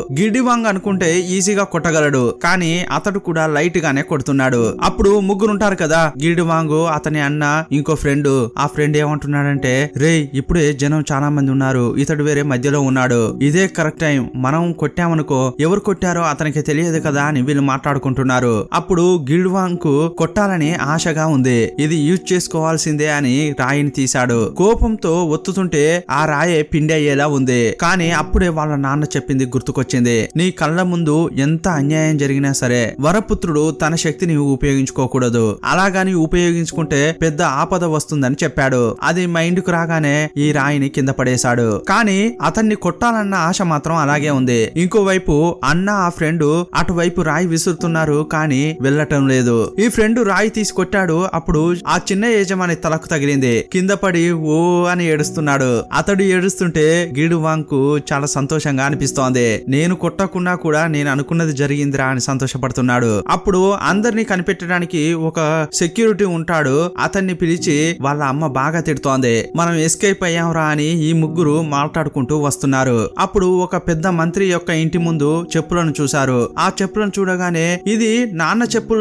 వాంగ్ అనుకుంటే ఈజీగా కొట్టగలడు కానీ అతడు కూడా లైట్ గానే కొడుతున్నాడు అప్పుడు ముగ్గురుంటారు కదా గిడివాంగ్ అతని అన్న ఇంకో ఫ్రెండ్ ఆ ఫ్రెండ్ ఏమంటున్నాడంటే రే ఇప్పుడే జనం చాలా మంది ఉన్నారు ఇతడు వేరే మధ్యలో ఉన్నాడు ఉంటాడు ఇదే కరెక్ట్ టైం మనం కొట్టామనుకో ఎవరు కొట్టారో అతనికి తెలియదు కదా అని వీళ్ళు మాట్లాడుకుంటున్నారు అప్పుడు గిల్వాంగ్ కు కొట్టాలని ఆశగా ఉంది ఇది యూజ్ చేసుకోవాల్సిందే అని రాయిని తీశాడు కోపంతో ఒత్తుతుంటే ఆ రాయే పిండి అయ్యేలా ఉంది కానీ అప్పుడే వాళ్ళ నాన్న చెప్పింది గుర్తుకొచ్చింది నీ కళ్ళ ముందు ఎంత అన్యాయం జరిగినా సరే వరపుత్రుడు తన శక్తిని ఉపయోగించుకోకూడదు అలాగని ఉపయోగించుకుంటే పెద్ద ఆపద వస్తుందని చెప్పాడు అది మైండ్ కు రాగానే ఈ రాయిని కింద పడేశాడు కానీ అతన్ని కొట్ట కొట్టాలన్న ఆశ మాత్రం అలాగే ఉంది ఇంకోవైపు అన్న ఆ ఫ్రెండ్ అటువైపు రాయి విసురుతున్నారు కానీ వెళ్లటం లేదు ఈ ఫ్రెండ్ రాయి తీసుకొట్టాడు అప్పుడు ఆ చిన్న యజమాని తలకు తగిలింది కింద పడి ఓ అని ఏడుస్తున్నాడు అతడు ఏడుస్తుంటే గిడు వాంకు చాలా సంతోషంగా అనిపిస్తోంది నేను కొట్టకుండా కూడా నేను అనుకున్నది జరిగిందిరా అని సంతోషపడుతున్నాడు అప్పుడు అందరిని కనిపెట్టడానికి ఒక సెక్యూరిటీ ఉంటాడు అతన్ని పిలిచి వాళ్ళ అమ్మ బాగా తిడుతోంది మనం ఎస్కేప్ అయ్యాంరా అని ఈ ముగ్గురు మాట్లాడుకుంటూ వస్తున్నారు అప్పుడు ఒక పెద్ద మంత్రి యొక్క ఇంటి ముందు చెప్పులను చూశారు ఆ చెప్పులను చూడగానే ఇది నాన్న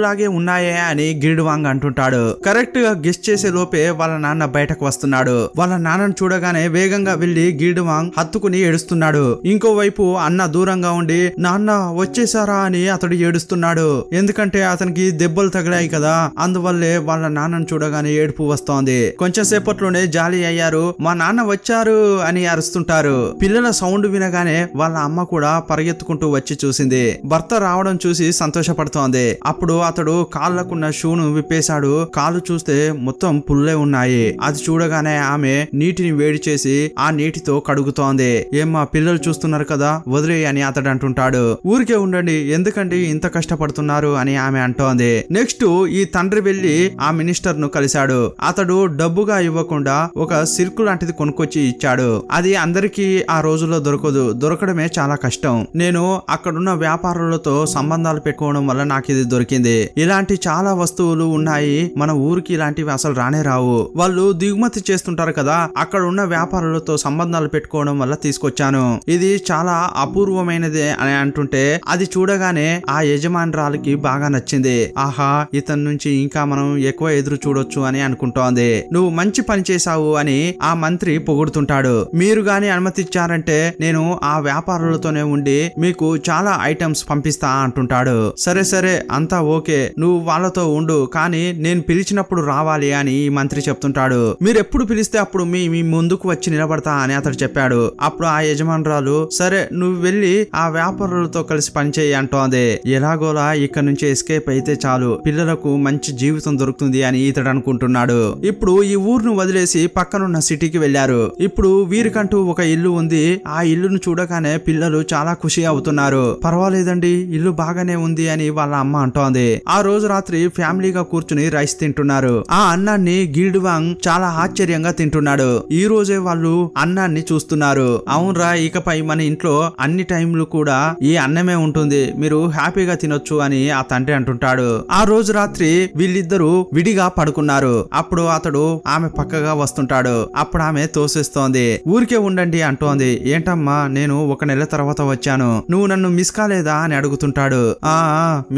లాగే ఉన్నాయే అని గిరిడివాంగ్ అంటుంటాడు కరెక్ట్ గా గెస్ట్ చేసే లోపే వాళ్ళ నాన్న బయటకు వస్తున్నాడు వాళ్ళ నాన్నను చూడగానే వేగంగా వెళ్లి గిరిడివాంగ్ హత్తుకుని ఏడుస్తున్నాడు ఇంకోవైపు అన్న దూరంగా ఉండి నాన్న వచ్చేసారా అని అతడు ఏడుస్తున్నాడు ఎందుకంటే అతనికి దెబ్బలు తగిలాయి కదా అందువల్లే వాళ్ళ నాన్నను చూడగానే ఏడుపు వస్తోంది కొంచెం సేపట్లోనే జాలి అయ్యారు మా నాన్న వచ్చారు అని అరుస్తుంటారు పిల్లల సౌండ్ వినగానే వాళ్ళ అమ్మ కూడా పరిగెత్తుకుంటూ వచ్చి చూసింది భర్త రావడం చూసి సంతోషపడుతోంది అప్పుడు అతడు కాళ్ళకున్న షూను విప్పేశాడు కాళ్ళు చూస్తే మొత్తం పుల్లే ఉన్నాయి అది చూడగానే ఆమె నీటిని వేడి చేసి ఆ నీటితో కడుగుతోంది ఏం మా పిల్లలు చూస్తున్నారు కదా వదిలే అని అతడు అంటుంటాడు ఊరికే ఉండండి ఎందుకండి ఇంత కష్టపడుతున్నారు అని ఆమె అంటోంది నెక్స్ట్ ఈ తండ్రి వెళ్లి ఆ మినిస్టర్ ను కలిశాడు అతడు డబ్బుగా ఇవ్వకుండా ఒక సిర్కు లాంటిది కొనుక్కొచ్చి ఇచ్చాడు అది అందరికీ ఆ రోజు రోజుల్లో దొరకదు దొరకడమే చాలా కష్టం నేను అక్కడున్న వ్యాపారులతో సంబంధాలు పెట్టుకోవడం వల్ల నాకు ఇది దొరికింది ఇలాంటి చాలా వస్తువులు ఉన్నాయి మన ఊరికి ఇలాంటివి అసలు రానే రావు వాళ్ళు దిగుమతి చేస్తుంటారు కదా అక్కడ ఉన్న వ్యాపారులతో సంబంధాలు పెట్టుకోవడం వల్ల తీసుకొచ్చాను ఇది చాలా అపూర్వమైనది అని అంటుంటే అది చూడగానే ఆ యజమానురాలకి బాగా నచ్చింది ఆహా ఇతని నుంచి ఇంకా మనం ఎక్కువ ఎదురు చూడొచ్చు అని అనుకుంటోంది నువ్వు మంచి పని చేశావు అని ఆ మంత్రి పొగుడుతుంటాడు మీరు గాని అనుమతిచ్చారంటే నేను ఆ వ్యాపారులతోనే ఉండి మీకు చాలా ఐటమ్స్ పంపిస్తా అంటుంటాడు సరే సరే అంతా ఓకే నువ్వు వాళ్ళతో ఉండు కానీ నేను పిలిచినప్పుడు రావాలి అని ఈ మంత్రి చెప్తుంటాడు మీరు ఎప్పుడు పిలిస్తే అప్పుడు మీ మీ ముందుకు వచ్చి నిలబడతా అని అతడు చెప్పాడు అప్పుడు ఆ యజమానురాలు సరే నువ్వు వెళ్ళి ఆ వ్యాపారులతో కలిసి పనిచేయి అంటోంది ఎలాగోలా ఇక్కడ నుంచి ఎస్కేప్ అయితే చాలు పిల్లలకు మంచి జీవితం దొరుకుతుంది అని ఇతడు అనుకుంటున్నాడు ఇప్పుడు ఈ ఊరును వదిలేసి పక్కనున్న సిటీకి వెళ్లారు ఇప్పుడు వీరికంటూ ఒక ఇల్లు ఉంది ఆ ఇల్లును చూడగానే పిల్లలు చాలా ఖుషి అవుతున్నారు పర్వాలేదండి ఇల్లు బాగానే ఉంది అని వాళ్ళ అమ్మ అంటోంది ఆ రోజు రాత్రి ఫ్యామిలీగా కూర్చుని రైస్ తింటున్నారు ఆ అన్నాన్ని గిల్డ్ వాంగ్ చాలా ఆశ్చర్యంగా తింటున్నాడు ఈ రోజే వాళ్ళు అన్నాన్ని చూస్తున్నారు అవునరా ఇకపై మన ఇంట్లో అన్ని టైంలు కూడా ఈ అన్నమే ఉంటుంది మీరు హ్యాపీగా తినొచ్చు అని ఆ తండ్రి అంటుంటాడు ఆ రోజు రాత్రి వీళ్ళిద్దరూ విడిగా పడుకున్నారు అప్పుడు అతడు ఆమె పక్కగా వస్తుంటాడు అప్పుడు ఆమె తోసేస్తోంది ఊరికే ఉండండి అంటోంది ఏంటమ్మా నేను ఒక నెల తర్వాత వచ్చాను నువ్వు నన్ను మిస్ కాలేదా అని అడుగుతుంటాడు ఆ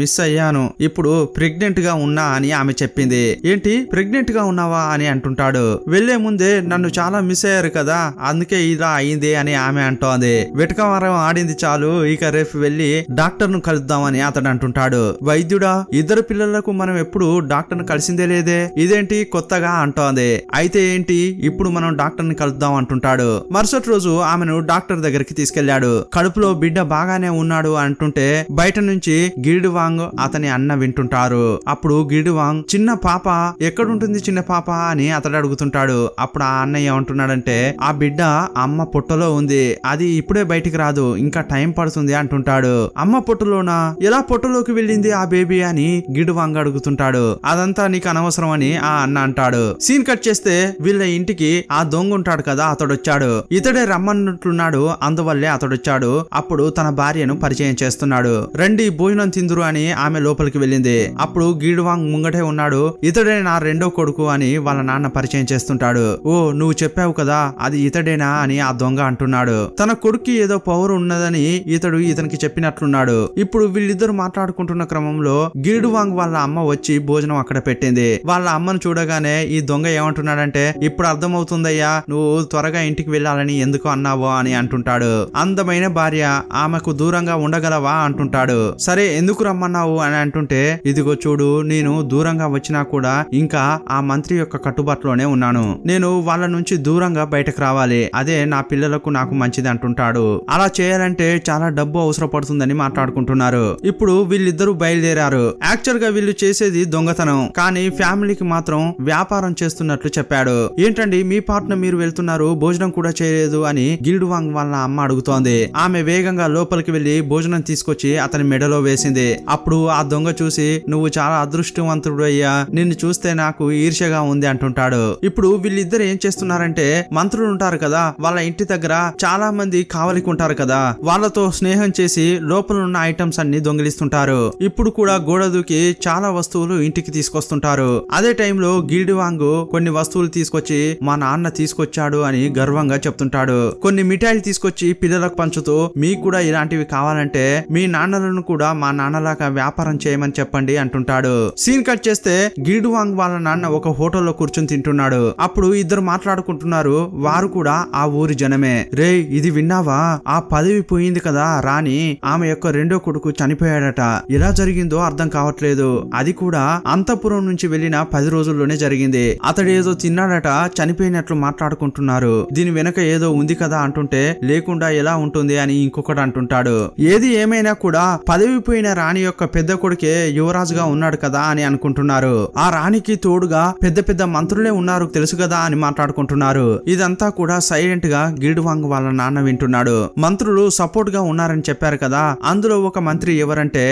మిస్ అయ్యాను ఇప్పుడు ప్రెగ్నెంట్ గా ఉన్నా అని ఆమె చెప్పింది ఏంటి ప్రెగ్నెంట్ గా ఉన్నావా అని అంటుంటాడు వెళ్లే ముందే నన్ను చాలా మిస్ అయ్యారు కదా అందుకే ఇలా అయింది అని ఆమె అంటోంది వెటకవారం ఆడింది చాలు ఇక రేపు వెళ్లి డాక్టర్ ను కలుద్దామని అతడు అంటుంటాడు వైద్యుడా ఇద్దరు పిల్లలకు మనం ఎప్పుడు డాక్టర్ ను కలిసిందే లేదే ఇదేంటి కొత్తగా అంటోంది అయితే ఏంటి ఇప్పుడు మనం డాక్టర్ ని కలుద్దాం అంటుంటాడు మరుసటి రోజు ఆమెను డాక్టర్ దగ్గరికి తీసుకెళ్లాడు కడుపులో బిడ్డ బాగానే ఉన్నాడు అంటుంటే బయట నుంచి గిరిడి వాంగ్ అతని అన్న వింటుంటారు అప్పుడు గిరిడి వాంగ్ చిన్న పాప ఎక్కడుంటుంది చిన్న పాప అని అతడు అడుగుతుంటాడు అప్పుడు ఆ అన్నయ్య ఏమంటున్నాడంటే ఆ బిడ్డ అమ్మ పొట్టలో ఉంది అది ఇప్పుడే బయటికి రాదు ఇంకా టైం పడుతుంది అంటుంటాడు అమ్మ పొట్టలోనా ఎలా పొట్టలోకి వెళ్ళింది ఆ బేబీ అని గిడు అడుగుతుంటాడు అదంతా నీకు అనవసరం అని ఆ అన్న అంటాడు సీన్ కట్ చేస్తే వీళ్ళ ఇంటికి ఆ దొంగ ఉంటాడు కదా అతడు వచ్చాడు ఇతడే రమ్మన్నట్లు ఉన్నాడు అందువల్లే అతడొచ్చాడు అప్పుడు తన భార్యను పరిచయం చేస్తున్నాడు రండి భోజనం తిందురు అని ఆమె లోపలికి వెళ్ళింది అప్పుడు గీడువాంగ్ ముంగటే ఉన్నాడు ఇతడే నా రెండో కొడుకు అని వాళ్ళ నాన్న పరిచయం చేస్తుంటాడు ఓ నువ్వు చెప్పావు కదా అది ఇతడేనా అని ఆ దొంగ అంటున్నాడు తన కొడుక్కి ఏదో పవర్ ఉన్నదని ఇతడు ఇతనికి చెప్పినట్లున్నాడు ఇప్పుడు వీళ్ళిద్దరు మాట్లాడుకుంటున్న క్రమంలో గిరిడువాంగ్ వాళ్ళ అమ్మ వచ్చి భోజనం అక్కడ పెట్టింది వాళ్ళ అమ్మను చూడగానే ఈ దొంగ ఏమంటున్నాడంటే ఇప్పుడు అర్థమవుతుందయ్యా నువ్వు త్వరగా ఇంటికి వెళ్ళాలని ఎందుకు అన్నావో అని అని అంటుంటాడు అందమైన భార్య ఆమెకు దూరంగా ఉండగలవా అంటుంటాడు సరే ఎందుకు రమ్మన్నావు అని అంటుంటే ఇదిగో చూడు నేను దూరంగా వచ్చినా కూడా ఇంకా ఆ మంత్రి యొక్క కట్టుబాటులోనే ఉన్నాను నేను వాళ్ళ నుంచి దూరంగా బయటకు రావాలి అదే నా పిల్లలకు నాకు మంచిది అంటుంటాడు అలా చేయాలంటే చాలా డబ్బు అవసరపడుతుందని మాట్లాడుకుంటున్నారు ఇప్పుడు వీళ్ళిద్దరూ బయలుదేరారు యాక్చువల్ గా వీళ్ళు చేసేది దొంగతనం కానీ ఫ్యామిలీకి మాత్రం వ్యాపారం చేస్తున్నట్లు చెప్పాడు ఏంటండి మీ పార్ట్నర్ మీరు వెళ్తున్నారు భోజనం కూడా చేయలేదు అని గిల్డ్ వాంగ్ వాళ్ళ అమ్మ అడుగుతోంది ఆమె వేగంగా లోపలికి వెళ్లి భోజనం తీసుకొచ్చి అతని మెడలో వేసింది అప్పుడు ఆ దొంగ చూసి నువ్వు చాలా అదృష్టవంతుడు అయ్యా నిన్ను చూస్తే నాకు ఈర్ష్యగా ఉంది అంటుంటాడు ఇప్పుడు వీళ్ళిద్దరు ఏం చేస్తున్నారంటే మంత్రులు ఉంటారు కదా వాళ్ళ ఇంటి దగ్గర చాలా మంది కావలికి ఉంటారు కదా వాళ్ళతో స్నేహం చేసి లోపల ఉన్న ఐటమ్స్ అన్ని దొంగిలిస్తుంటారు ఇప్పుడు కూడా గోడ దూకి చాలా వస్తువులు ఇంటికి తీసుకొస్తుంటారు అదే టైంలో గిల్డ్ వాంగ్ కొన్ని వస్తువులు తీసుకొచ్చి మా నాన్న తీసుకొచ్చాడు అని గర్వంగా చెప్తుంటాడు కొన్ని మిఠాయిలు తీసుకొచ్చి పిల్లలకు పంచుతూ మీకు కూడా ఇలాంటివి కావాలంటే మీ నాన్నలను కూడా మా నాన్నలాగా వ్యాపారం చేయమని చెప్పండి అంటుంటాడు సీన్ కట్ చేస్తే గిరిడు వాంగ్ వాళ్ళ నాన్న ఒక హోటల్లో కూర్చొని తింటున్నాడు అప్పుడు ఇద్దరు మాట్లాడుకుంటున్నారు వారు కూడా ఆ ఊరి జనమే రే ఇది విన్నావా ఆ పదవి పోయింది కదా రాణి ఆమె యొక్క రెండో కొడుకు చనిపోయాడట ఎలా జరిగిందో అర్థం కావట్లేదు అది కూడా అంతపురం నుంచి వెళ్లిన పది రోజుల్లోనే జరిగింది అతడు ఏదో తిన్నాడట చనిపోయినట్లు మాట్లాడుకుంటున్నారు దీని వెనక ఏదో ఉంది కదా అంటుంటారు ఉంటే లేకుండా ఎలా ఉంటుంది అని ఇంకొకటి అంటుంటాడు ఏది ఏమైనా కూడా పదవి పోయిన రాణి యొక్క పెద్ద కొడుకే యువరాజుగా ఉన్నాడు కదా అని అనుకుంటున్నారు ఆ రాణికి తోడుగా పెద్ద పెద్ద మంత్రులే ఉన్నారు తెలుసు కదా అని మాట్లాడుకుంటున్నారు ఇదంతా కూడా సైలెంట్ గా వాంగ్ వాళ్ళ నాన్న వింటున్నాడు మంత్రులు సపోర్ట్ గా ఉన్నారని చెప్పారు కదా అందులో ఒక మంత్రి ఎవరంటే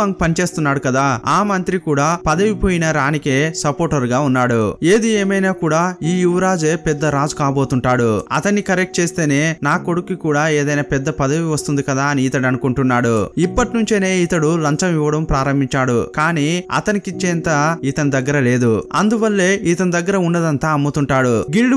వాంగ్ పనిచేస్తున్నాడు కదా ఆ మంత్రి కూడా పదవి పోయిన రాణికే సపోర్టర్ గా ఉన్నాడు ఏది ఏమైనా కూడా ఈ యువరాజే పెద్ద రాజు కాబోతుంటాడు అతన్ని కరెక్ట్ చేస్తేనే నా కొడుకు కూడా ఏదైనా పెద్ద పదవి వస్తుంది కదా అని ఇతడు అనుకుంటున్నాడు ఇప్పటి నుంచేనే ఇతడు లంచం ఇవ్వడం ప్రారంభించాడు కానీ అతనికిచ్చేంత ఇతని దగ్గర లేదు అందువల్లే ఇతని దగ్గర ఉన్నదంతా అమ్ముతుంటాడు గిల్డు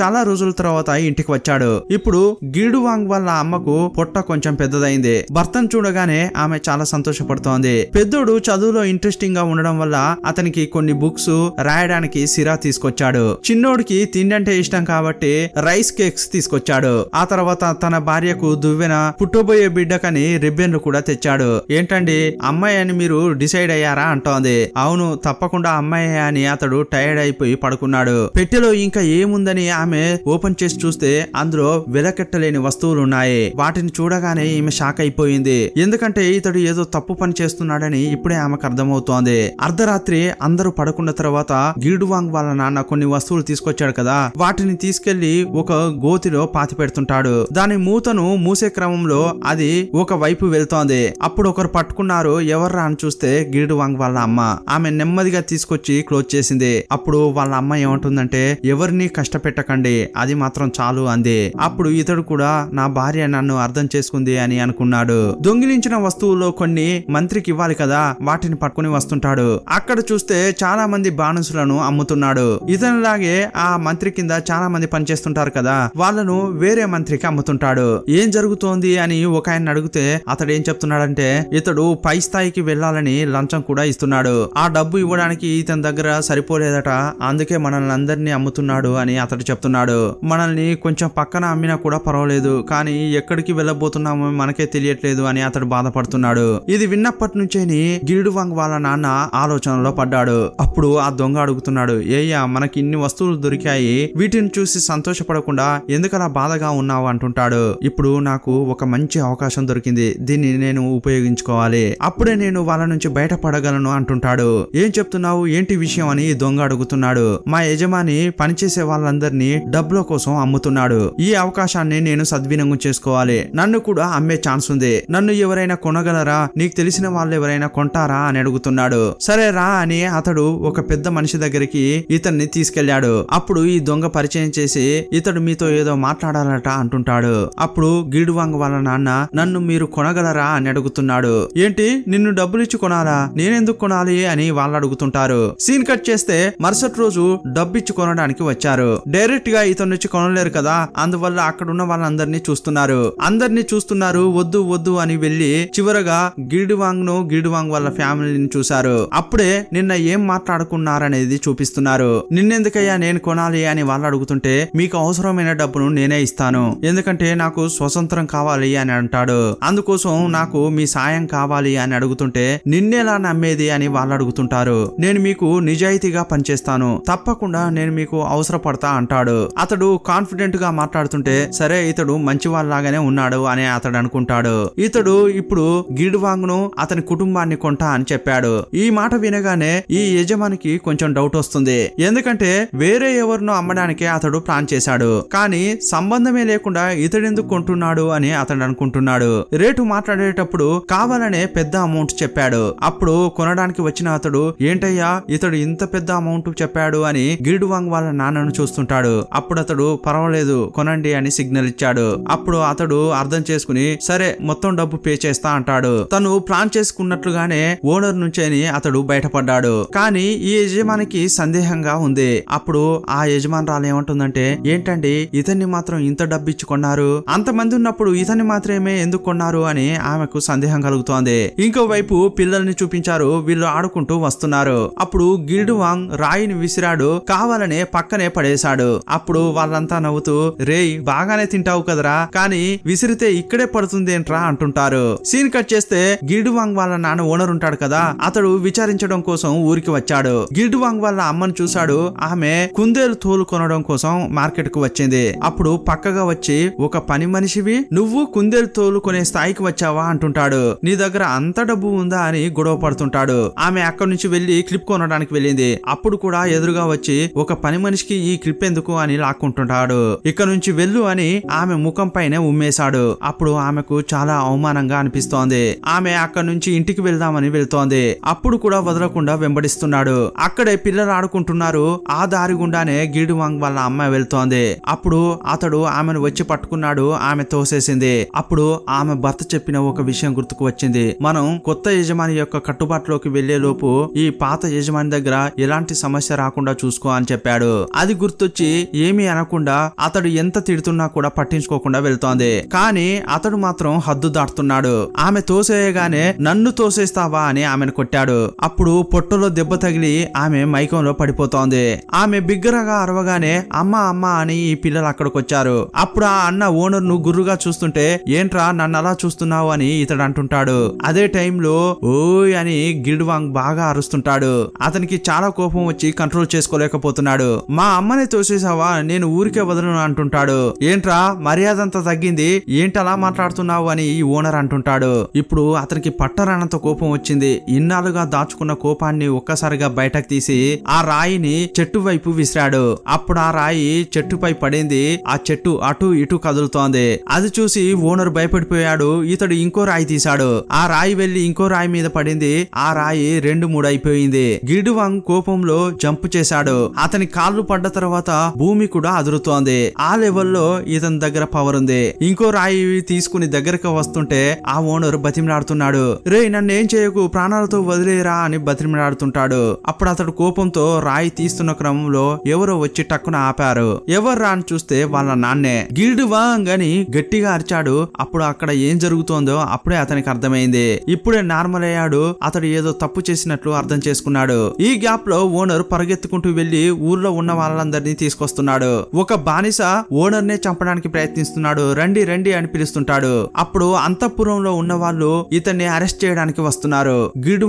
చాలా రోజుల తర్వాత ఇంటికి వచ్చాడు ఇప్పుడు గిల్డు వాంగ్ వాళ్ళ అమ్మకు పొట్ట కొంచెం పెద్దదైంది భర్తను చూడగానే ఆమె చాలా సంతోషపడుతోంది పెద్దోడు చదువులో ఇంట్రెస్టింగ్ గా ఉండడం వల్ల అతనికి కొన్ని బుక్స్ రాయడానికి సిరా తీసుకొచ్చాడు చిన్నోడికి తిండి అంటే ఇష్టం కాబట్టి రైస్ కేక్స్ తీసుకొచ్చాడు ఆ తర్వాత తన భార్యకు దువ్వెన పుట్టబోయే బిడ్డకని రిబ్బెన్ను కూడా తెచ్చాడు ఏంటండి అమ్మాయి అని మీరు డిసైడ్ అయ్యారా అంటోంది అవును తప్పకుండా అమ్మాయి అని అతడు టైర్డ్ అయిపోయి పడుకున్నాడు పెట్టెలో ఇంకా ఏముందని ఆమె ఓపెన్ చేసి చూస్తే అందులో వెలకెట్టలేని వస్తువులు ఉన్నాయి వాటిని చూడగానే ఈమె షాక్ అయిపోయింది ఎందుకంటే ఇతడు ఏదో తప్పు పని చేస్తున్నాడని ఇప్పుడే ఆమెకు అర్థమవుతోంది అర్ధరాత్రి అందరూ పడుకున్న తర్వాత గీడువాంగ్ వాళ్ళ నాన్న కొన్ని వస్తువులు తీసుకొచ్చాడు కదా వాటిని తీసుకెళ్లి ఒక గోతిలో పాతి పెడుతుంటాడు ఉంటాడు దాని మూతను మూసే క్రమంలో అది ఒక వైపు వెళ్తోంది అప్పుడు ఒకరు పట్టుకున్నారు ఎవర్రా అని చూస్తే గిరిడు వాంగ్ వాళ్ళ అమ్మ ఆమె నెమ్మదిగా తీసుకొచ్చి క్లోజ్ చేసింది అప్పుడు వాళ్ళ అమ్మ ఏమంటుందంటే ఎవరిని కష్టపెట్టకండి అది మాత్రం చాలు అంది అప్పుడు ఇతడు కూడా నా భార్య నన్ను అర్థం చేసుకుంది అని అనుకున్నాడు దొంగిలించిన వస్తువుల్లో కొన్ని మంత్రికి ఇవ్వాలి కదా వాటిని పట్టుకుని వస్తుంటాడు అక్కడ చూస్తే చాలా మంది బానుసులను అమ్ముతున్నాడు ఇతనిలాగే ఆ మంత్రి కింద చాలా మంది పనిచేస్తుంటారు కదా వాళ్ళను వేరే మంత్రికి అమ్ముతుంటాడు ఏం జరుగుతోంది అని ఒక ఆయన అడిగితే అతడు ఏం చెప్తున్నాడంటే ఇతడు పై స్థాయికి వెళ్లాలని లంచం కూడా ఇస్తున్నాడు ఆ డబ్బు ఇవ్వడానికి ఇతని దగ్గర సరిపోలేదట అందుకే మనల్ని అందరినీ అమ్ముతున్నాడు అని అతడు చెప్తున్నాడు మనల్ని కొంచెం పక్కన అమ్మినా కూడా పర్వాలేదు కానీ ఎక్కడికి వెళ్ళబోతున్నామో మనకే తెలియట్లేదు అని అతడు బాధపడుతున్నాడు ఇది విన్నప్పటి నుంచేని గిరిడు వంగ్ వాళ్ళ నాన్న ఆలోచనలో పడ్డాడు అప్పుడు ఆ దొంగ అడుగుతున్నాడు ఏయ్యా మనకి ఇన్ని వస్తువులు దొరికాయి వీటిని చూసి సంతోషపడకుండా ఎందుకలా బాధగా ఉన్నా ఉన్నావు అంటుంటాడు ఇప్పుడు నాకు ఒక మంచి అవకాశం దొరికింది దీన్ని నేను ఉపయోగించుకోవాలి అప్పుడే నేను వాళ్ళ నుంచి బయటపడగలను అంటుంటాడు ఏం చెప్తున్నావు ఏంటి విషయం అని దొంగ అడుగుతున్నాడు మా యజమాని పనిచేసే వాళ్ళందరినీ డబ్బుల కోసం అమ్ముతున్నాడు ఈ అవకాశాన్ని నేను సద్వినియోగం చేసుకోవాలి నన్ను కూడా అమ్మే ఛాన్స్ ఉంది నన్ను ఎవరైనా కొనగలరా నీకు తెలిసిన వాళ్ళు ఎవరైనా కొంటారా అని అడుగుతున్నాడు సరే రా అని అతడు ఒక పెద్ద మనిషి దగ్గరికి ఇతన్ని తీసుకెళ్లాడు అప్పుడు ఈ దొంగ పరిచయం చేసి ఇతడు మీతో ఏదో మాట్లాడాలట అంటుంటాడు అప్పుడు గీడువాంగ్ వాళ్ళ నాన్న నన్ను మీరు కొనగలరా అని అడుగుతున్నాడు ఏంటి నిన్ను డబ్బులిచ్చి కొనాలా నేనెందుకు కొనాలి అని వాళ్ళు అడుగుతుంటారు సీన్ కట్ చేస్తే మరుసటి రోజు డబ్బు ఇచ్చి కొనడానికి వచ్చారు డైరెక్ట్ గా ఇతను నుంచి కొనలేరు కదా అందువల్ల అక్కడ ఉన్న వాళ్ళందరినీ చూస్తున్నారు అందరినీ చూస్తున్నారు వద్దు వద్దు అని వెళ్ళి చివరగా గిడివాంగ్ ను గిడివాంగ్ వాళ్ళ ఫ్యామిలీని చూశారు అప్పుడే నిన్న ఏం మాట్లాడుకున్నారనేది చూపిస్తున్నారు నిన్నెందుకయ్యా నేను కొనాలి అని వాళ్ళు అడుగుతుంటే మీకు అవసరమైన డబ్బును నేనే ఇస్తాను ఎందుకంటే నాకు స్వతంత్రం కావాలి అని అంటాడు అందుకోసం నాకు మీ సాయం కావాలి అని అడుగుతుంటే నిన్నెలా నమ్మేది అని వాళ్ళు అడుగుతుంటారు నేను మీకు నిజాయితీగా పనిచేస్తాను తప్పకుండా నేను మీకు అవసరపడతా అంటాడు అతడు కాన్ఫిడెంట్ గా మాట్లాడుతుంటే సరే ఇతడు మంచి వాళ్ళలాగానే ఉన్నాడు అని అతడు అనుకుంటాడు ఇతడు ఇప్పుడు గిడ్వాంగ్ను అతని కుటుంబాన్ని కొంటా అని చెప్పాడు ఈ మాట వినగానే ఈ యజమానికి కొంచెం డౌట్ వస్తుంది ఎందుకంటే వేరే ఎవరినో అమ్మడానికి అతడు ప్లాన్ చేశాడు కానీ సంబంధమే లేకుండా ఇతడెందుకు కొంటున్నాడు అని అతడు అనుకుంటున్నాడు రేటు మాట్లాడేటప్పుడు కావాలనే పెద్ద అమౌంట్ చెప్పాడు అప్పుడు కొనడానికి వచ్చిన అతడు ఏంటయ్యా ఇతడు ఇంత పెద్ద అమౌంట్ చెప్పాడు అని వాంగ్ వాళ్ళ నాన్నను చూస్తుంటాడు అప్పుడు అతడు పర్వాలేదు కొనండి అని సిగ్నల్ ఇచ్చాడు అప్పుడు అతడు అర్థం చేసుకుని సరే మొత్తం డబ్బు పే చేస్తా అంటాడు తను ప్లాన్ చేసుకున్నట్లుగానే ఓనర్ అని అతడు బయటపడ్డాడు కానీ ఈ యజమానికి సందేహంగా ఉంది అప్పుడు ఆ యజమానురాలు ఏమంటుందంటే ఏంటండి ఇతన్ని మాత్రం ఇంత డబ్బు డబ్బిచ్చి కొన్నారు అంతమంది ఉన్నప్పుడు ఇతన్ని మాత్రమే ఎందుకు కొన్నారు అని ఆమెకు సందేహం కలుగుతోంది ఇంకోవైపు పిల్లల్ని చూపించారు వీళ్ళు ఆడుకుంటూ వస్తున్నారు అప్పుడు గిల్డ్ వాంగ్ రాయిని విసిరాడు కావాలనే పక్కనే పడేశాడు అప్పుడు వాళ్ళంతా నవ్వుతూ రేయ్ బాగానే తింటావు కదరా కానీ విసిరితే ఇక్కడే పడుతుంది ఏంట్రా అంటుంటారు సీన్ కట్ చేస్తే గిల్డ్ వాంగ్ వాళ్ళ నాన్న ఓనర్ ఉంటాడు కదా అతడు విచారించడం కోసం ఊరికి వచ్చాడు గిల్డ్ వాంగ్ వాళ్ళ అమ్మను చూశాడు ఆమె కుందేలు తోలు కొనడం కోసం మార్కెట్ కు వచ్చింది అప్పుడు పక్కగా వచ్చి ఒక పని మనిషివి నువ్వు కుందేలు తోలుకునే స్థాయికి వచ్చావా అంటుంటాడు నీ దగ్గర అంత డబ్బు ఉందా అని గొడవ పడుతుంటాడు ఆమె అక్కడి నుంచి వెళ్లి క్లిప్ కొనడానికి వెళ్ళింది అప్పుడు కూడా ఎదురుగా వచ్చి ఒక పని మనిషికి ఈ క్లిప్ ఎందుకు అని లాక్కుంటుంటాడు ఇక్కడ నుంచి వెళ్ళు అని ఆమె ముఖం పైనే ఉమ్మేశాడు అప్పుడు ఆమెకు చాలా అవమానంగా అనిపిస్తోంది ఆమె అక్కడ నుంచి ఇంటికి వెళ్దామని వెళ్తోంది అప్పుడు కూడా వదలకుండా వెంబడిస్తున్నాడు అక్కడే పిల్లలు ఆడుకుంటున్నారు ఆ దారి గుండానే గిరిడివాంగ్ వాళ్ళ అమ్మాయి వెళ్తోంది అప్పుడు అతడు ఆమెను ఆమెను వచ్చి పట్టుకున్నాడు ఆమె తోసేసింది అప్పుడు ఆమె భర్త చెప్పిన ఒక విషయం గుర్తుకు వచ్చింది మనం కొత్త యజమాని యొక్క కట్టుబాటులోకి లోపు ఈ పాత యజమాని దగ్గర ఎలాంటి సమస్య రాకుండా చూసుకో అని చెప్పాడు అది గుర్తొచ్చి ఏమీ అనకుండా అతడు ఎంత తిడుతున్నా కూడా పట్టించుకోకుండా వెళ్తోంది కానీ అతడు మాత్రం హద్దు దాటుతున్నాడు ఆమె తోసేయగానే నన్ను తోసేస్తావా అని ఆమెను కొట్టాడు అప్పుడు పొట్టలో దెబ్బ తగిలి ఆమె మైకంలో పడిపోతోంది ఆమె బిగ్గరగా అరవగానే అమ్మ అమ్మ అని ఈ పిల్లలు అక్కడికొచ్చారు అప్పుడు ఆ అన్న ను గుర్రుగా చూస్తుంటే ఏంట్రా నన్ను అలా చూస్తున్నావు అని ఇతడు అంటుంటాడు అదే టైంలో ఓయ్ అని గిల్డ్ వాంగ్ బాగా అరుస్తుంటాడు అతనికి చాలా కోపం వచ్చి కంట్రోల్ చేసుకోలేకపోతున్నాడు మా అమ్మని తోసేసావా నేను ఊరికే వదలను అంటుంటాడు ఏంట్రా మర్యాద అంతా తగ్గింది ఏంటి అలా మాట్లాడుతున్నావు అని ఈ ఓనర్ అంటుంటాడు ఇప్పుడు అతనికి పట్టరానంత కోపం వచ్చింది ఇన్నాళ్ళుగా దాచుకున్న కోపాన్ని ఒక్కసారిగా బయటకు తీసి ఆ రాయిని చెట్టు వైపు విసిరాడు అప్పుడు ఆ రాయి చెట్టుపై పడింది ఆ చెట్టు ఆ అటు ఇటు కదులుతోంది అది చూసి ఓనర్ భయపడిపోయాడు ఇతడు ఇంకో రాయి తీశాడు ఆ రాయి వెళ్లి ఇంకో రాయి మీద పడింది ఆ రాయి రెండు మూడు అయిపోయింది గిడువాంగ్ కోపంలో జంప్ చేశాడు అతని కాళ్ళు పడ్డ తర్వాత భూమి కూడా అదురుతోంది ఆ లెవెల్లో ఇతని దగ్గర పవర్ ఉంది ఇంకో రాయి తీసుకుని దగ్గరకు వస్తుంటే ఆ ఓనర్ బతిమలాడుతున్నాడు రే నన్ను ఏం చేయకు ప్రాణాలతో వదిలేరా అని బతిమలాడుతుంటాడు అప్పుడు అతడు కోపంతో రాయి తీస్తున్న క్రమంలో ఎవరో వచ్చి టక్కున ఆపారు ఎవర్రా అని చూస్తే వాళ్ళ నాన్నే గిల్డ్ వాంగ్ అని గట్టిగా అరిచాడు అప్పుడు అక్కడ ఏం జరుగుతోందో అప్పుడే అతనికి అర్థమైంది ఇప్పుడే నార్మల్ అయ్యాడు అతడు ఏదో తప్పు చేసినట్లు అర్థం చేసుకున్నాడు ఈ గ్యాప్ లో ఓనర్ పరుగెత్తుకుంటూ వెళ్లి ఊర్లో ఉన్న వాళ్ళందరినీ తీసుకొస్తున్నాడు ఒక బానిస ఓనర్ నే చంపడానికి ప్రయత్నిస్తున్నాడు రండి రండి అని పిలుస్తుంటాడు అప్పుడు అంతఃపురంలో ఉన్న వాళ్ళు ఇతన్ని అరెస్ట్ చేయడానికి వస్తున్నారు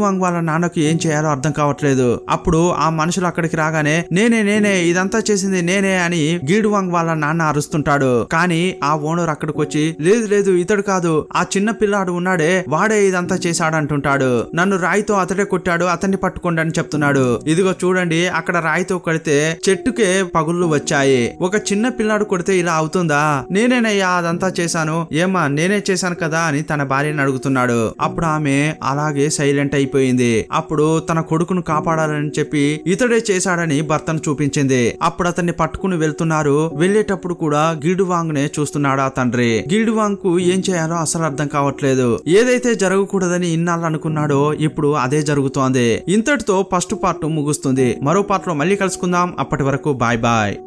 వాంగ్ వాళ్ళ నాన్నకు ఏం చేయాలో అర్థం కావట్లేదు అప్పుడు ఆ మనుషులు అక్కడికి రాగానే నేనే నేనే ఇదంతా చేసింది నేనే అని గిడ్వాంగ్ వాళ్ళ నాన్న అరుస్తుంటాడు కానీ ఆ ఓనర్ అక్కడికి వచ్చి లేదు లేదు ఇతడు కాదు ఆ చిన్న పిల్లాడు ఉన్నాడే వాడే ఇదంతా అంటుంటాడు నన్ను రాయితో అతడే కొట్టాడు అతన్ని పట్టుకోండి అని చెప్తున్నాడు ఇదిగో చూడండి అక్కడ రాయితో కొడితే చెట్టుకే పగుళ్ళు వచ్చాయి ఒక చిన్న పిల్లాడు కొడితే ఇలా అవుతుందా నేనేనయ్యా అదంతా చేశాను ఏమా నేనే చేశాను కదా అని తన భార్యను అడుగుతున్నాడు అప్పుడు ఆమె అలాగే సైలెంట్ అయిపోయింది అప్పుడు తన కొడుకును కాపాడాలని చెప్పి ఇతడే చేశాడని భర్తను చూపించింది అప్పుడు అతన్ని పట్టుకుని వెళ్తున్నారు వెళ్లేటప్పుడు కూడా గిల్డ్ వాంగ్ నే చూస్తున్నాడా తండ్రి గిల్డ్ వాంగ్ కు ఏం చేయాలో అసలు అర్థం కావట్లేదు ఏదైతే జరగకూడదని ఇన్నాళ్ళనుకున్నాడో అనుకున్నాడో ఇప్పుడు అదే జరుగుతోంది ఇంతటితో ఫస్ట్ పార్ట్ ముగుస్తుంది మరో పార్ట్ లో మళ్ళీ కలుసుకుందాం అప్పటి వరకు బాయ్ బాయ్